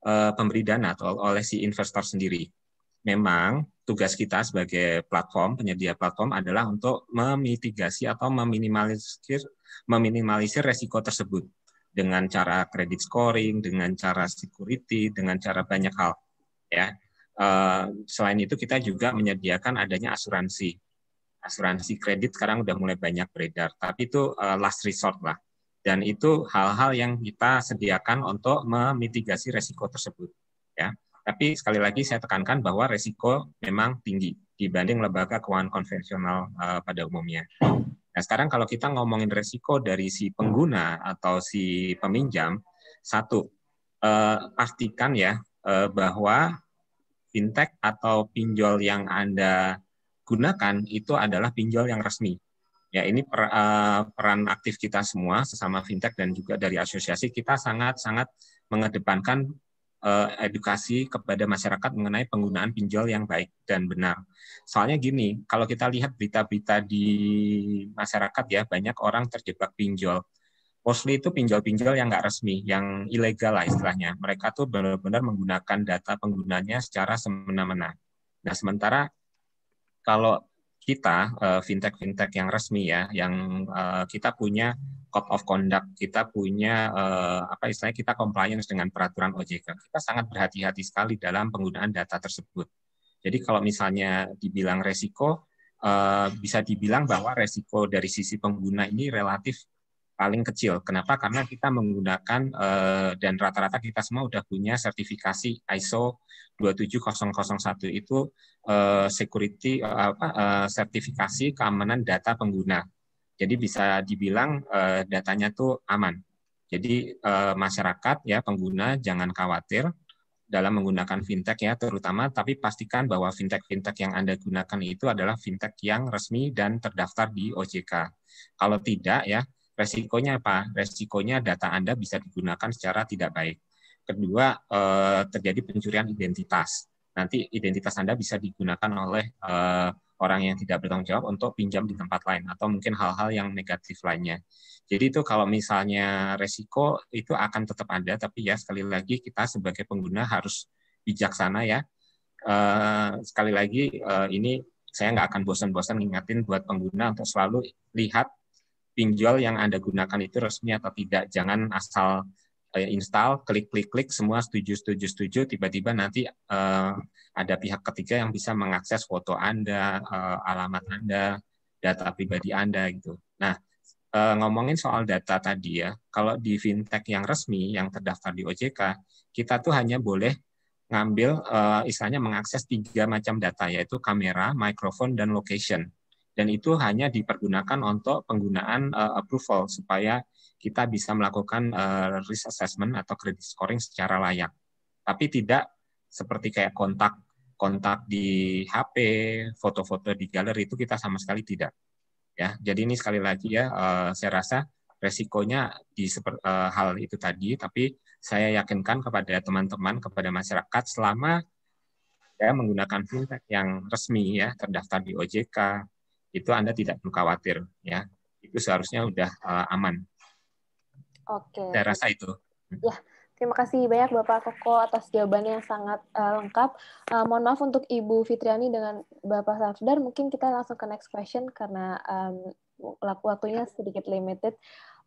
[SPEAKER 4] uh, pemberi dana atau oleh si investor sendiri. Memang tugas kita sebagai platform penyedia platform adalah untuk memitigasi atau meminimalisir meminimalisir resiko tersebut dengan cara kredit scoring, dengan cara security, dengan cara banyak hal. Ya, eh, selain itu kita juga menyediakan adanya asuransi. Asuransi kredit sekarang sudah mulai banyak beredar, tapi itu eh, last resort lah. Dan itu hal-hal yang kita sediakan untuk memitigasi resiko tersebut. Ya, tapi sekali lagi saya tekankan bahwa resiko memang tinggi dibanding lembaga keuangan konvensional eh, pada umumnya. Nah, sekarang kalau kita ngomongin resiko dari si pengguna atau si peminjam, satu, eh, pastikan ya eh, bahwa fintech atau pinjol yang Anda gunakan itu adalah pinjol yang resmi. Ya, ini per, eh, peran aktif kita semua sesama fintech dan juga dari asosiasi kita sangat-sangat mengedepankan Eh, edukasi kepada masyarakat mengenai penggunaan pinjol yang baik dan benar. Soalnya gini, kalau kita lihat berita-berita di masyarakat ya banyak orang terjebak pinjol. Mostly itu pinjol-pinjol yang nggak resmi, yang ilegal lah istilahnya. Mereka tuh benar-benar menggunakan data penggunanya secara semena-mena. Nah, sementara kalau kita eh, fintech fintech yang resmi ya, yang eh, kita punya code of conduct, kita punya eh, apa istilahnya kita compliance dengan peraturan OJK. Kita sangat berhati-hati sekali dalam penggunaan data tersebut. Jadi kalau misalnya dibilang resiko, bisa dibilang bahwa resiko dari sisi pengguna ini relatif paling kecil. Kenapa? Karena kita menggunakan eh, dan rata-rata kita semua udah punya sertifikasi ISO 27001 itu eh, security eh, apa sertifikasi keamanan data pengguna. Jadi bisa dibilang datanya tuh aman. Jadi masyarakat ya pengguna jangan khawatir dalam menggunakan fintech ya terutama tapi pastikan bahwa fintech-fintech yang Anda gunakan itu adalah fintech yang resmi dan terdaftar di OJK. Kalau tidak ya Resikonya apa? Resikonya data Anda bisa digunakan secara tidak baik. Kedua, eh, terjadi pencurian identitas. Nanti identitas Anda bisa digunakan oleh eh, orang yang tidak bertanggung jawab untuk pinjam di tempat lain atau mungkin hal-hal yang negatif lainnya. Jadi itu kalau misalnya resiko itu akan tetap ada, tapi ya sekali lagi kita sebagai pengguna harus bijaksana ya. Eh, sekali lagi ini saya nggak akan bosan-bosan ngingatin buat pengguna untuk selalu lihat pinjol yang Anda gunakan itu resmi atau tidak. Jangan asal eh, install, klik-klik-klik, semua setuju-setuju-setuju, tiba-tiba nanti uh, ada pihak ketiga yang bisa mengakses foto Anda, uh, alamat Anda, data pribadi Anda gitu. Nah, uh, ngomongin soal data tadi ya, kalau di fintech yang resmi, yang terdaftar di OJK, kita tuh hanya boleh ngambil uh, istilahnya mengakses tiga macam data yaitu kamera, microphone, dan location dan itu hanya dipergunakan untuk penggunaan uh, approval supaya kita bisa melakukan uh, risk assessment atau credit scoring secara layak. Tapi tidak seperti kayak kontak kontak di HP, foto-foto di galeri itu kita sama sekali tidak. Ya, jadi ini sekali lagi ya uh, saya rasa resikonya di seper, uh, hal itu tadi tapi saya yakinkan kepada teman-teman kepada masyarakat selama saya menggunakan fintech yang resmi ya terdaftar di OJK itu Anda tidak perlu khawatir ya. Itu seharusnya sudah uh, eh, aman.
[SPEAKER 1] Oke. Saya rasa itu. Hmm. Ya.
[SPEAKER 2] Terima kasih banyak Bapak Koko atas jawabannya yang sangat uh, lengkap. Uh, mohon maaf untuk Ibu Fitriani dengan Bapak Safdar, mungkin kita langsung ke next question karena um, waktunya sedikit limited.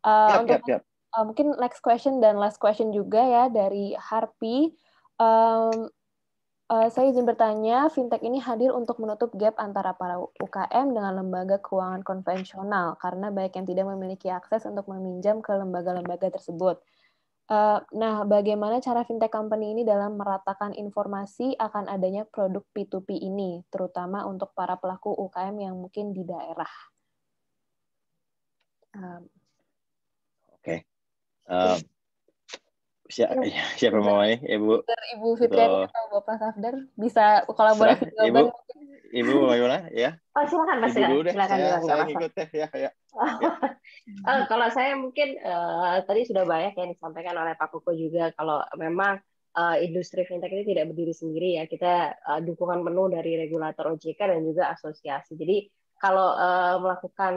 [SPEAKER 2] Uh, yep, untuk yep, yep. Uh, mungkin next question dan last question juga ya dari Harpi. Um, Uh, saya izin bertanya, fintech ini hadir untuk menutup gap antara para UKM dengan lembaga keuangan konvensional karena banyak yang tidak memiliki akses untuk meminjam ke lembaga-lembaga tersebut. Uh, nah, bagaimana cara fintech company ini dalam meratakan informasi akan adanya produk P2P ini, terutama untuk para pelaku UKM yang mungkin di daerah? Um,
[SPEAKER 5] Oke, okay. Um siapa ya, iya, siapa mau ya ibu ibu gitu. Fitri atau
[SPEAKER 2] bapak Safdar bisa kalau boleh
[SPEAKER 5] ibu mungkin. ibu mau gimana ya
[SPEAKER 6] oh silakan mas ibu deh, silakan silakan, ya ya, ya. Oh, oh, kalau saya mungkin eh, tadi sudah banyak yang disampaikan oleh Pak Koko juga kalau memang uh, industri fintech ini tidak berdiri sendiri ya kita uh, dukungan penuh dari regulator OJK dan juga asosiasi jadi kalau uh, melakukan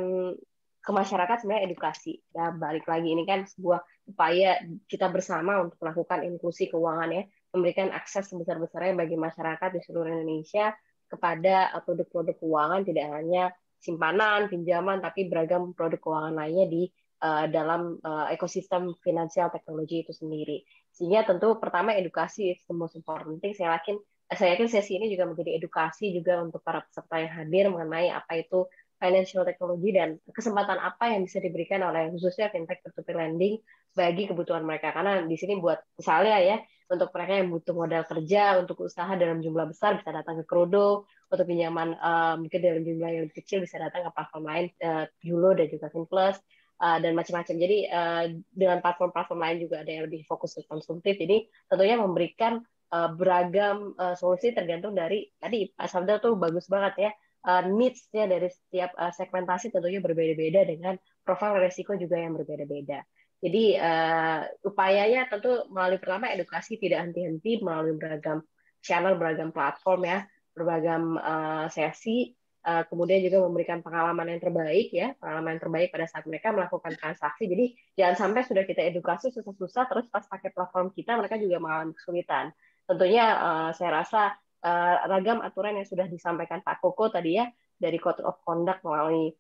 [SPEAKER 6] ke masyarakat sebenarnya edukasi. Ya balik lagi ini kan sebuah upaya kita bersama untuk melakukan inklusi keuangan ya, memberikan akses sebesar-besarnya bagi masyarakat di seluruh Indonesia kepada uh, produk-produk keuangan tidak hanya simpanan, pinjaman, tapi beragam produk keuangan lainnya di uh, dalam uh, ekosistem finansial teknologi itu sendiri. Sehingga tentu pertama edukasi itu the most important thing. Saya yakin saya yakin sesi ini juga menjadi edukasi juga untuk para peserta yang hadir mengenai apa itu financial technology dan kesempatan apa yang bisa diberikan oleh khususnya fintech peer-to-peer lending bagi kebutuhan mereka. Karena di sini buat misalnya ya, untuk mereka yang butuh modal kerja, untuk usaha dalam jumlah besar bisa datang ke Krodo, untuk pinjaman uh, mungkin dalam jumlah yang lebih kecil bisa datang ke platform lain, uh, Yulo dan juga FinPlus, uh, dan macam-macam. Jadi uh, dengan platform-platform lain juga ada yang lebih fokus ke konsumtif. ini tentunya memberikan uh, beragam uh, solusi tergantung dari tadi Pak Sabda tuh bagus banget ya uh, needs-nya dari setiap uh, segmentasi tentunya berbeda-beda dengan profil resiko juga yang berbeda-beda. Jadi uh, upayanya tentu melalui pertama edukasi tidak henti-henti melalui beragam channel, beragam platform ya, beragam uh, sesi, uh, kemudian juga memberikan pengalaman yang terbaik ya, pengalaman yang terbaik pada saat mereka melakukan transaksi. Jadi jangan sampai sudah kita edukasi susah-susah terus pas pakai platform kita mereka juga mengalami kesulitan. Tentunya uh, saya rasa Eh, ragam aturan yang sudah disampaikan Pak Koko tadi ya dari Code of Conduct melalui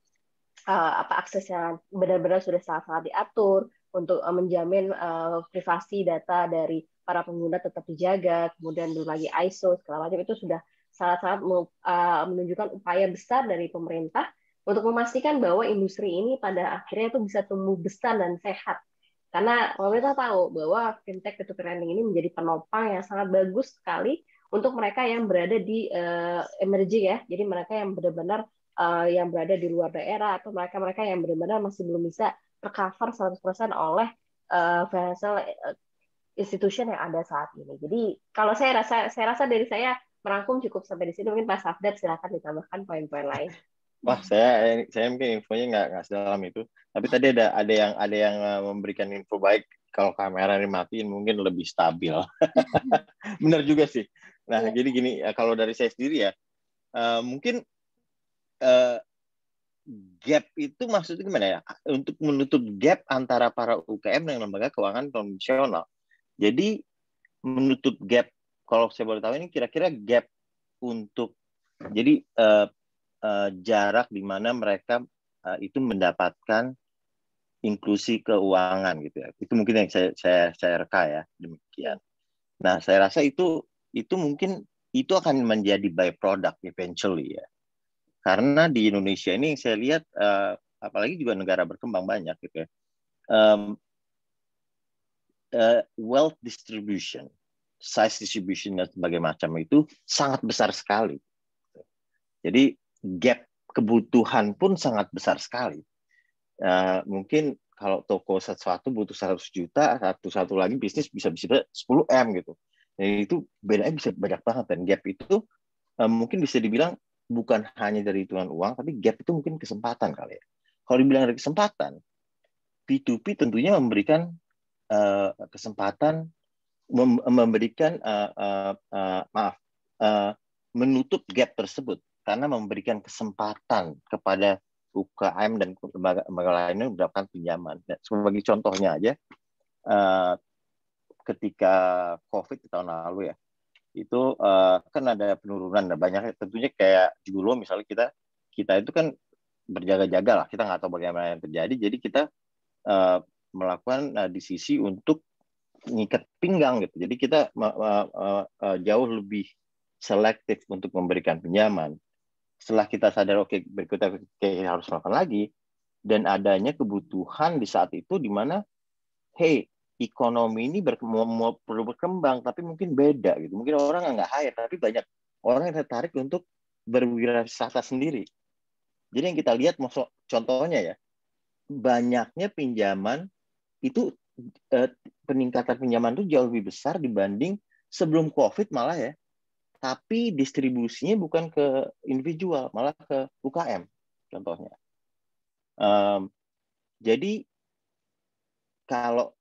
[SPEAKER 6] uh, apa akses yang benar-benar sudah sangat-sangat diatur untuk uh, menjamin uh, privasi data dari para pengguna tetap dijaga, kemudian lagi ISO segala macam itu sudah sangat-sangat uh, menunjukkan upaya besar dari pemerintah untuk memastikan bahwa industri ini pada akhirnya itu bisa tumbuh besar dan sehat. Karena pemerintah tahu bahwa fintech peer to ini menjadi penopang yang sangat bagus sekali untuk mereka yang berada di uh, emerging ya. Jadi mereka yang benar-benar uh, yang berada di luar daerah atau mereka-mereka yang benar-benar masih belum bisa tercover 100% oleh uh, financial institution yang ada saat ini. Jadi kalau saya rasa saya rasa dari saya merangkum cukup sampai di sini. Mungkin pas update silakan ditambahkan poin-poin lain.
[SPEAKER 5] Wah, saya saya mungkin infonya nggak nggak sedalam itu. Tapi tadi ada ada yang ada yang memberikan info baik kalau kamera dimatiin mungkin lebih stabil. Benar juga sih. Nah, iya. jadi gini, eh, kalau dari saya sendiri ya, uh, mungkin uh, gap itu maksudnya gimana ya? Untuk menutup gap antara para UKM dengan lembaga keuangan konvensional. Jadi menutup gap, kalau saya boleh tahu ini kira-kira gap untuk jadi uh, uh, jarak di mana mereka uh, itu mendapatkan inklusi keuangan gitu ya. Itu mungkin yang saya saya saya reka ya demikian. Nah, saya rasa itu itu mungkin itu akan menjadi byproduct eventually ya. Karena di Indonesia ini yang saya lihat uh, apalagi juga negara berkembang banyak gitu ya. Um, uh, wealth distribution, size distribution dan sebagainya macam itu sangat besar sekali. Jadi gap kebutuhan pun sangat besar sekali. Uh, mungkin kalau toko sesuatu butuh 100 juta, satu satu lagi bisnis bisa bisa 10 m gitu. Ya, itu bedanya bisa banyak banget dan gap itu uh, mungkin bisa dibilang bukan hanya dari hitungan uang, tapi gap itu mungkin kesempatan kali ya. Kalau dibilang dari kesempatan, P2P tentunya memberikan uh, kesempatan mem memberikan uh, uh, uh, maaf uh, menutup gap tersebut karena memberikan kesempatan kepada UKM dan lembaga-lembaga lainnya mendapatkan pinjaman. Nah, sebagai contohnya aja, uh, ketika COVID tahun lalu ya, itu uh, kan ada penurunan Nah, banyak tentunya kayak dulu misalnya kita kita itu kan berjaga-jaga lah kita nggak tahu bagaimana yang terjadi jadi kita uh, melakukan uh, eh, di sisi untuk ngikat pinggang gitu jadi kita uh, uh, uh, jauh lebih selektif untuk memberikan pinjaman setelah kita sadar oke okay, berikutnya okay, harus melakukan lagi dan adanya kebutuhan di saat itu di mana hey ekonomi ini ber, mau, perlu berkembang tapi mungkin beda gitu mungkin orang nggak hire tapi banyak orang yang tertarik untuk berwirausaha sendiri jadi yang kita lihat contohnya ya banyaknya pinjaman itu eh, peningkatan pinjaman itu jauh lebih besar dibanding sebelum covid malah ya tapi distribusinya bukan ke individual malah ke UKM contohnya um, jadi kalau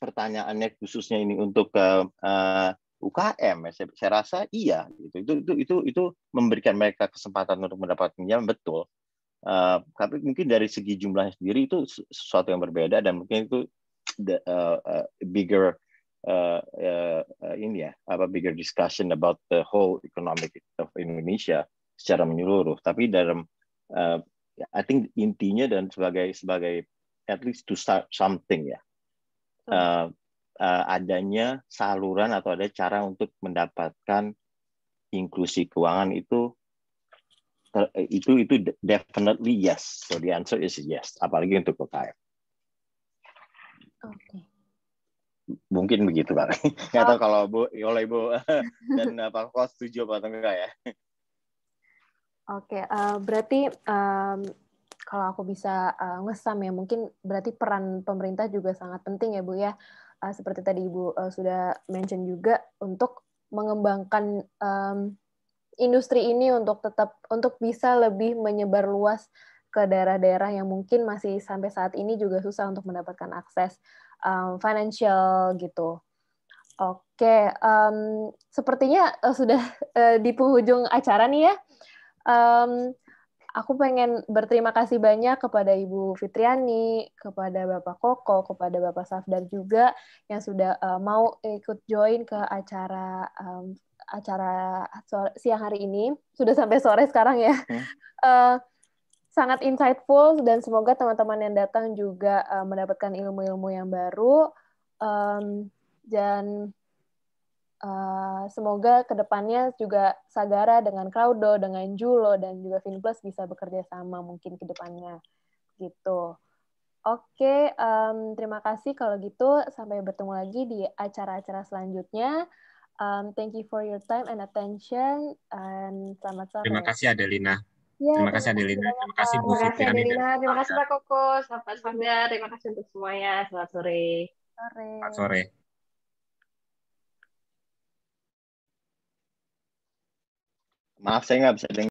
[SPEAKER 5] pertanyaannya khususnya ini untuk ke uh, UKM, ya. saya, saya rasa iya. Gitu. Itu, itu itu itu memberikan mereka kesempatan untuk mendapat pinjaman betul. Uh, tapi mungkin dari segi jumlahnya sendiri itu sesuatu yang berbeda dan mungkin itu the, uh, uh, bigger uh, uh, uh, ini ya apa bigger discussion about the whole economic of Indonesia secara menyeluruh. Tapi dalam uh, I think intinya dan sebagai sebagai at least to start something ya uh, adanya saluran atau ada cara untuk mendapatkan inklusi keuangan itu eh, itu itu definitely yes. So the answer is yes. Apalagi untuk UKM. Oke. Okay. Mungkin begitu Pak. Nggak oh. tahu kalau Bu, oleh Ibu dan Pak Kos setuju pak enggak ya.
[SPEAKER 2] Oke, okay, uh, berarti um, kalau aku bisa uh, ngesam ya mungkin berarti peran pemerintah juga sangat penting ya Bu ya. Uh, seperti tadi Ibu uh, sudah mention juga untuk mengembangkan um, industri ini untuk tetap untuk bisa lebih menyebar luas ke daerah-daerah yang mungkin masih sampai saat ini juga susah untuk mendapatkan akses um, financial gitu. Oke, um, sepertinya uh, sudah uh, di penghujung acara nih ya. Um, aku pengen berterima kasih banyak kepada Ibu Fitriani, kepada Bapak Koko, kepada Bapak Safdar juga yang sudah uh, mau ikut join ke acara um, acara sore, siang hari ini. Sudah sampai sore sekarang ya. Hmm. Uh, sangat insightful dan semoga teman-teman yang datang juga uh, mendapatkan ilmu-ilmu yang baru. Um, dan uh, semoga kedepannya juga Sagara dengan Crowdo, dengan Julo, dan juga Finplus bisa bekerja sama mungkin kedepannya gitu. Oke, um, terima kasih kalau gitu. Sampai bertemu lagi di acara-acara selanjutnya. Um, thank you for your time and attention. And selamat
[SPEAKER 6] sore. Terima
[SPEAKER 4] kasih Adelina.
[SPEAKER 6] Ya, terima, kasih Adelina.
[SPEAKER 4] Terima kasih Bu Terima kasih Adelina.
[SPEAKER 6] Terima kasih Pak Koko. Selamat sore. Terima kasih untuk semuanya. Selamat sore. Selamat sore. Selamat sore.
[SPEAKER 5] Maaf, saya
[SPEAKER 1] nggak bisa dengar.